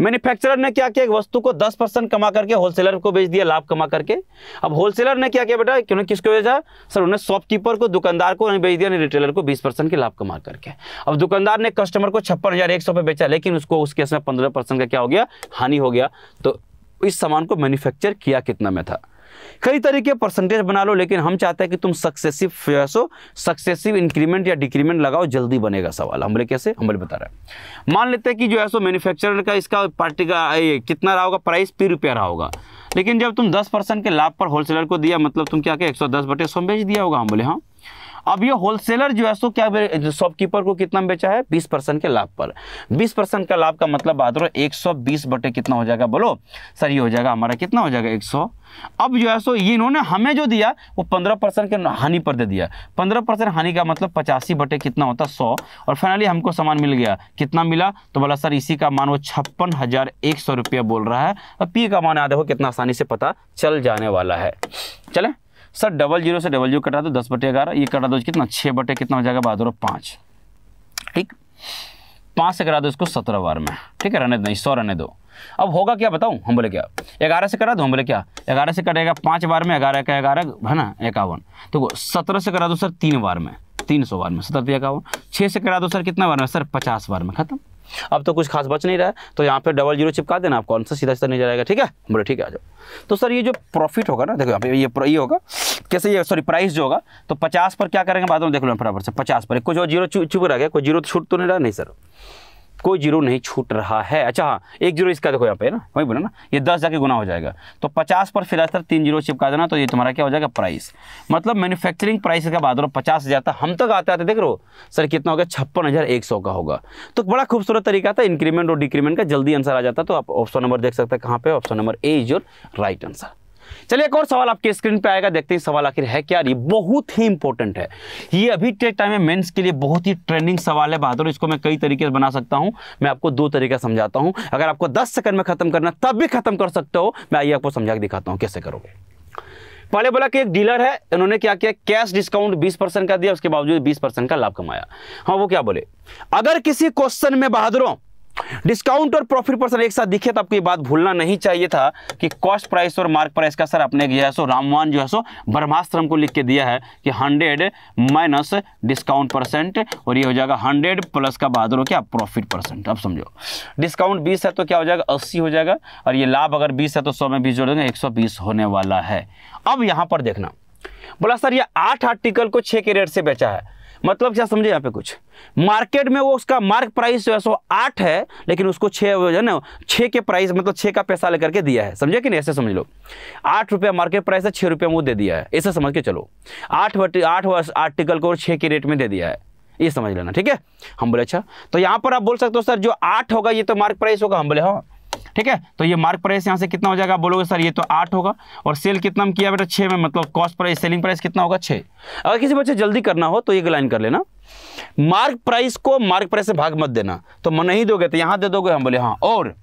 मैन्युफैक्चरर ने क्या किया एक वस्तु को 10 परसेंट कमा करके होलसेलर को बेच दिया लाभ कमा करके अब होलसेलर ने क्या किया बेटा क्यों किसको भेजा सर उन्हें शॉपकीपर को दुकानदार को नहीं बेच दिया रिटेलर तो को बीस परसेंट के लाभ कमा करके अब दुकानदार ने कस्टमर को छप्पन हज़ार एक सौ पे बेचा लेकिन उसको उसके पंद्रह परसेंट का क्या हो गया हानि हो गया तो इस सामान को मैन्युफैक्चर किया कितना में था कई तरीके परसेंटेज बना लो लेकिन हम चाहते हैं कि तुम सक्सेसिव फेसो सक्सेसिव इंक्रीमेंट या डिक्रीमेंट लगाओ जल्दी बनेगा सवाल हम बोले कैसे हम बोले बता रहे हैं मान लेते हैं कि जो है सो मैन्युफैक्चर का इसका पार्टी का ये कितना रहा होगा प्राइस पी रुपया रहा होगा लेकिन जब तुम दस परसेंट के लाभ पर होलसेलर को दिया मतलब तुम क्या क्या एक सौ दस बटे सौ बेच दिया होगा हम बोले हाँ अब ये होलसेलर जो है सो क्या शॉपकीपर को कितना बेचा है बीस परसेंट के लाभ पर बीस परसेंट का लाभ का मतलब बहादुर एक सौ बीस बटे कितना हो जाएगा बोलो सर ये हो जाएगा हमारा कितना हो जाएगा एक सौ अब जो है सो ये इन्होंने हमें जो दिया वो पंद्रह परसेंट के हानि पर दे दिया पंद्रह परसेंट हानि का मतलब पचासी बटे कितना होता सौ और फाइनली हमको सामान मिल गया कितना मिला तो बोला सर इसी का मान वो छप्पन हज़ार एक सौ रुपया बोल रहा है और पी का मान याद हो कितना आसानी से पता चल जाने वाला है चले सर डबल जीरो से डबल जीरो कटा दो दस बटे ग्यारह ये कटा दो कितना छः बटे कितना हो जाएगा बहादुर पाँच ठीक पाँच से करा दो इसको सत्रह बार में ठीक है रहने दो सौ रहने दो अब होगा क्या बताऊँ हम बोले क्या ग्यारह से करा दो हम बोले क्या ग्यारह से कटेगा पाँच बार में ग्यारह का ग्यारह है ना इक्यावन देखो तो सत्रह से करा दो सर तीन बार में तीन सौ बार में सत्रह इक्यावन छः से करा दो सर कितना बार में सर पचास बार में खत्म अब तो कुछ खास बच नहीं रहा है तो यहाँ पे डबल जीरो चिपका देना आपको आंसर सीधा सीधा नहीं जाएगा ठीक है बोले ठीक है आ जाओ तो सर ये जो प्रॉफिट होगा ना देखो यहाँ पे ये ये होगा कैसे ये सॉरी प्राइस जो होगा तो पचास पर क्या करेंगे बाद में देख लो बराबर से पचास पर कुछ और जीरो चुप रह गया कोई जीरो छूट तो नहीं रहा नहीं सर कोई जीरो नहीं छूट रहा है अच्छा हाँ एक जीरो इसका देखो यहाँ पे ना वही बोला ना ये दस जाके गुना हो जाएगा तो पचास पर फिलहाल तीन जीरो चिपका देना तो ये तुम्हारा क्या हो जाएगा प्राइस मतलब मैन्युफैक्चरिंग प्राइस का बात रहा पचास हज़ार था हम तक आते आते देख रहे हो सर कितना हो गया छप्पन हज़ार एक सौ का होगा तो बड़ा खूबसूरत तरीका था इंक्रीमेंट और डिक्रीमेंट का जल्दी आंसर आ जाता तो आप ऑप्शन नंबर देख सकते हैं कहाँ पर option number A is your right answer चलिए एक और सवाल आपके स्क्रीन पे आएगा देखते हैं सवाल आखिर है क्या बहुत ही इंपॉर्टेंट है ये अभी टेक टाइम में मेंस के लिए बहुत ही ट्रेंडिंग सवाल है बहादुर इसको मैं कई तरीके से बना सकता हूं मैं आपको दो तरीका समझाता हूं अगर आपको दस सेकंड में खत्म करना तब भी खत्म कर सकते हो मैं आइए आपको समझा के दिखाता हूँ कैसे करोगे पहले बोला कि एक डीलर है इन्होंने क्या किया कैश डिस्काउंट 20 परसेंट का दिया उसके बावजूद 20 परसेंट का लाभ कमाया हाँ वो क्या बोले अगर किसी क्वेश्चन में बहादुरों डिस्काउंट और प्रॉफिट पर सर एक साथ दिखे तो आपको ये बात भूलना नहीं चाहिए था कि कॉस्ट प्राइस और मार्क प्राइस का सर अपने जो है सो रामवान जो है सो ब्रह्मास्त्र को लिख के दिया है कि 100 माइनस डिस्काउंट परसेंट और ये हो जाएगा 100 प्लस का बहादुर क्या प्रॉफिट परसेंट अब समझो डिस्काउंट 20 है तो क्या हो जाएगा अस्सी हो जाएगा और ये लाभ अगर बीस है तो सौ में बीस जोड़ देंगे एक होने वाला है अब यहाँ पर देखना बोला सर ये आठ आर्टिकल को छः के रेट से बेचा है मतलब क्या समझे यहाँ पे कुछ मार्केट में वो उसका मार्क प्राइस जो है सो आठ है लेकिन उसको छः जो है ना छे के प्राइस मतलब छः का पैसा लेकर के दिया है समझे कि नहीं ऐसे समझ लो आठ रुपया मार्केट प्राइस है छः रुपया वो दे दिया है ऐसे समझ के चलो आठ आठ आर्टिकल को छः के रेट में दे दिया है ये समझ लेना ठीक है हम बोले अच्छा तो यहाँ पर आप बोल सकते हो सर जो आठ होगा ये तो मार्क प्राइस होगा हम बोले हाँ ठीक है तो ये मार्क प्राइस यहाँ से कितना हो जाएगा बोलोगे सर ये तो आठ होगा और सेल कितना किया बेटा छः में मतलब कॉस्ट प्राइस सेलिंग प्राइस कितना होगा छः अगर किसी बच्चे अच्छा जल्दी करना हो तो ये लाइन कर लेना मार्क प्राइस को मार्क प्राइस से भाग मत देना तो मन नहीं दोगे तो यहाँ दे दोगे हम बोले हाँ और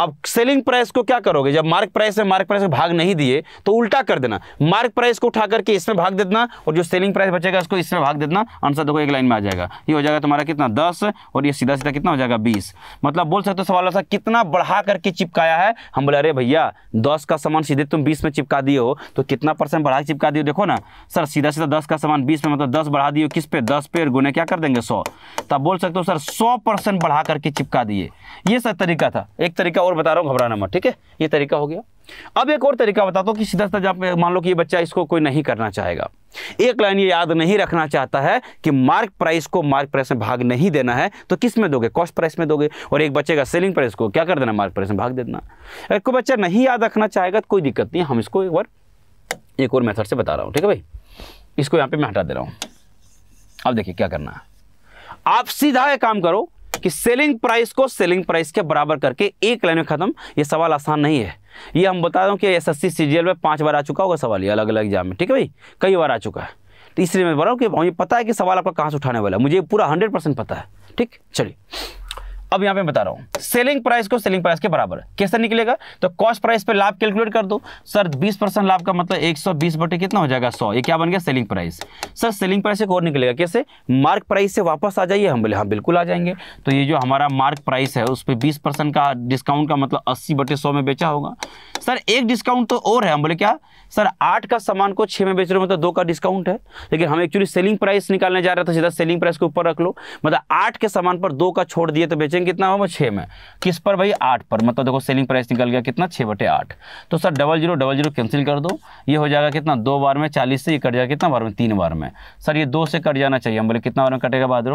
अब सेलिंग प्राइस को क्या करोगे जब मार्क प्राइस में मार्क प्राइस में भाग नहीं दिए तो उल्टा कर देना मार्क प्राइस को उठा करके इसमें भाग देना और जो सेलिंग प्राइस बचेगा उसको इसमें भाग देना आंसर देखो एक लाइन में आ जाएगा ये हो जाएगा तुम्हारा कितना दस और ये सीधा सीधा कितना हो जाएगा बीस मतलब बोल सकते हो सवाल ऐसा कितना बढ़ा करके चिपकाया है हम बोले अरे भैया दस का सामान सीधे तुम बीस में चिपका दिए हो तो कितना परसेंट बढ़ा चिपका दिए देखो ना सर सीधा सीधा दस का सामान बीस में मतलब दस बढ़ा दिए किस पे दस पे गुने क्या कर देंगे सौ तब बोल सकते हो सर सौ बढ़ा करके चिपका दिए ये सर तरीका था एक तरीका तरीका और बता रहा हूँ घबराना मत ठीक है ये तरीका हो गया अब एक और तरीका बताता हूँ कि सीधा सीधा जब मान लो कि ये बच्चा इसको कोई नहीं करना चाहेगा एक लाइन ये याद नहीं रखना चाहता है कि मार्क प्राइस को मार्क प्राइस में भाग नहीं देना है तो किस में दोगे कॉस्ट प्राइस में दोगे और एक बच्चे का सेलिंग प्राइस को क्या कर देना मार्क प्राइस में भाग देना अगर कोई बच्चा नहीं याद रखना चाहेगा तो कोई दिक्कत नहीं हम इसको एक बार एक और मेथड से बता रहा हूँ ठीक है भाई इसको यहाँ पर मैं हटा दे रहा हूँ अब देखिए क्या करना है आप सीधा एक काम करो कि सेलिंग प्राइस को सेलिंग प्राइस के बराबर करके एक लाइन में खत्म ये सवाल आसान नहीं है ये हम बता दूं कि एस एस सी में पांच बार आ चुका होगा सवाल ये अलग अलग एग्जाम में ठीक है भाई कई बार आ चुका है तो इसलिए मैं बोल रहा हूँ कि मुझे पता है कि सवाल आपका कहाँ से उठाने वाला है मुझे पूरा हंड्रेड परसेंट पता है ठीक चलिए अब यहां पे बता रहा हूं सेलिंग प्राइस को सेलिंग प्राइस के बराबर कैसे निकलेगा तो कॉस्ट प्राइस पे लाभ कैलकुलेट कर दो सर 20 परसेंट लाभ का मतलब 120 बटे कितना हो जाएगा 100 ये क्या बन गया selling price sir selling price एक और निकलेगा कैसे मार्क प्राइस से वापस आ जाइए हम बोले हाँ बिल्कुल आ जाएंगे तो ये जो हमारा मार्क प्राइस है उस पर बीस का डिस्काउंट का मतलब अस्सी बटे में बेचा होगा सर एक डिस्काउंट तो और है हम बोले क्या सर आठ का सामान को छह में बेच रहे हो मतलब दो का डिस्काउंट है लेकिन हम एक्चुअली सेलिंग प्राइस निकालने जा रहे थे सीधा सेलिंग प्राइस के ऊपर रख लो मतलब आठ के सामान पर दो का छोड़ दिए तो बेचेंगे सेलिंग कितना हुआ छः में किस पर भाई आठ पर मतलब देखो सेलिंग प्राइस निकल गया कितना छः बटे आठ तो sir double zero double zero cancel कर दो ये हो जाएगा कितना दो बार में चालीस से ये कट जाएगा कितना बार में तीन बार में सर ये दो से कट जाना चाहिए हम बोले कितना बार में कटेगा बाद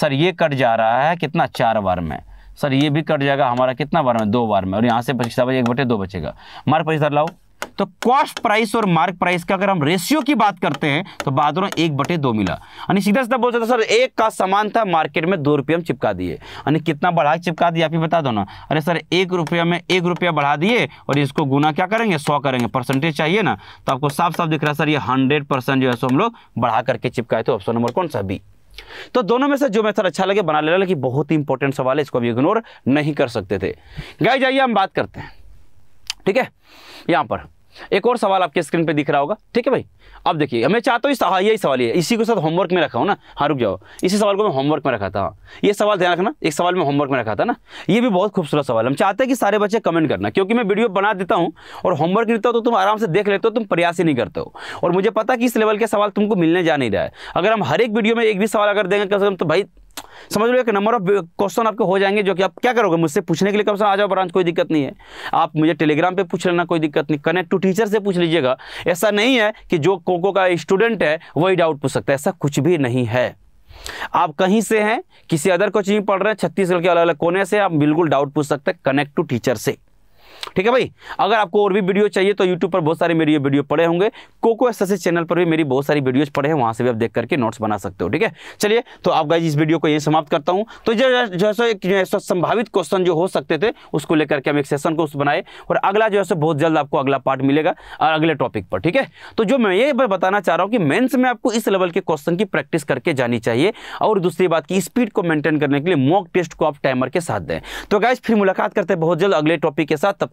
सर ये कट जा रहा है कितना चार बार में सर ये भी कट जाएगा हमारा कितना बार में दो बार में और यहाँ से पच्चीस एक बटे दो बचेगा मार पच्चीस लाओ तो कॉस्ट प्राइस और मार्क प्राइस का अगर हम रेशियो की बात करते हैं तो बहादुर एक बटे दो मिला यानी सीधा सीधा बोल सकते सर एक का सामान था मार्केट में दो रुपये हम चिपका दिए यानी कितना बढ़ा चिपका दिया आप ही बता दो ना अरे सर एक रुपया में एक रुपया बढ़ा दिए और इसको गुना क्या करेंगे सौ करेंगे परसेंटेज चाहिए ना तो आपको साफ साफ दिख रहा है सर ये हंड्रेड जो है सो हम लोग बढ़ा करके चिपकाए थे ऑप्शन नंबर कौन सा बी तो दोनों में से जो मेथड अच्छा लगे बना लेना लेकिन बहुत ही इंपॉर्टेंट सवाल है इसको अभी इग्नोर नहीं कर सकते थे गाय जाइए हम बात करते हैं ठीक है यहाँ पर एक और सवाल आपके स्क्रीन पे दिख रहा होगा ठीक है भाई अब देखिए मैं चाहता हूँ हाँ यही सवाल है इसी के साथ होमवर्क में रखा हूँ ना हाँ रुक जाओ इसी सवाल को मैं होमवर्क में रखा था ये सवाल ध्यान रखना एक सवाल मैं होमवर्क में रखा था ना ये भी बहुत खूबसूरत सवाल हम चाहते हैं कि सारे बच्चे कमेंट करना क्योंकि मैं वीडियो बना देता हूँ और होमवर्क देता हूँ तो तुम आराम से देख लेते हो तुम प्रयास ही नहीं करते हो और मुझे पता कि इस लेवल के सवाल तुमको मिलने जा नहीं रहा है अगर हम हर एक वीडियो में एक भी सवाल अगर देंगे कम से कम तो भाई समझ लो एक नंबर ऑफ क्वेश्चन आपके हो जाएंगे जो कि आप क्या करोगे मुझसे पूछने के लिए कब से आ जाओ ब्रांच कोई दिक्कत नहीं है आप मुझे टेलीग्राम पे पूछ लेना कोई दिक्कत नहीं कनेक्ट टू टीचर से पूछ लीजिएगा ऐसा नहीं है कि जो कोको का स्टूडेंट है वही डाउट पूछ सकता है ऐसा कुछ भी नहीं है आप कहीं से हैं किसी अदर कोचिंग पढ़ रहे हैं छत्तीसगढ़ के अलग अलग कोने से आप बिल्कुल डाउट पूछ सकते हैं कनेक्ट टू टीचर से ठीक है भाई अगर आपको और भी वीडियो चाहिए तो यूट्यूब पर बहुत सारे मेरे ये वीडियो पड़े होंगे कोको एस चैनल पर भी मेरी बहुत सारी वीडियोज पड़े हैं वहाँ से भी आप देख करके नोट्स बना सकते हो ठीक है चलिए तो आप गाइज इस वीडियो को ये समाप्त करता हूँ तो जो है सो संभावित क्वेश्चन जो हो सकते थे उसको लेकर के हम एक सेशन को बनाए और अगला जो है सो बहुत जल्द आपको अगला पार्ट मिलेगा और अगले टॉपिक पर ठीक है तो जो मैं ये बताना चाह रहा हूँ कि मेन्स में आपको इस लेवल के क्वेश्चन की प्रैक्टिस करके जानी चाहिए और दूसरी बात की स्पीड को मेंटेन करने के लिए मॉक टेस्ट को आप टाइमर के साथ दें तो गाइज फिर मुलाकात करते हैं बहुत जल्द अगले टॉपिक के साथ तब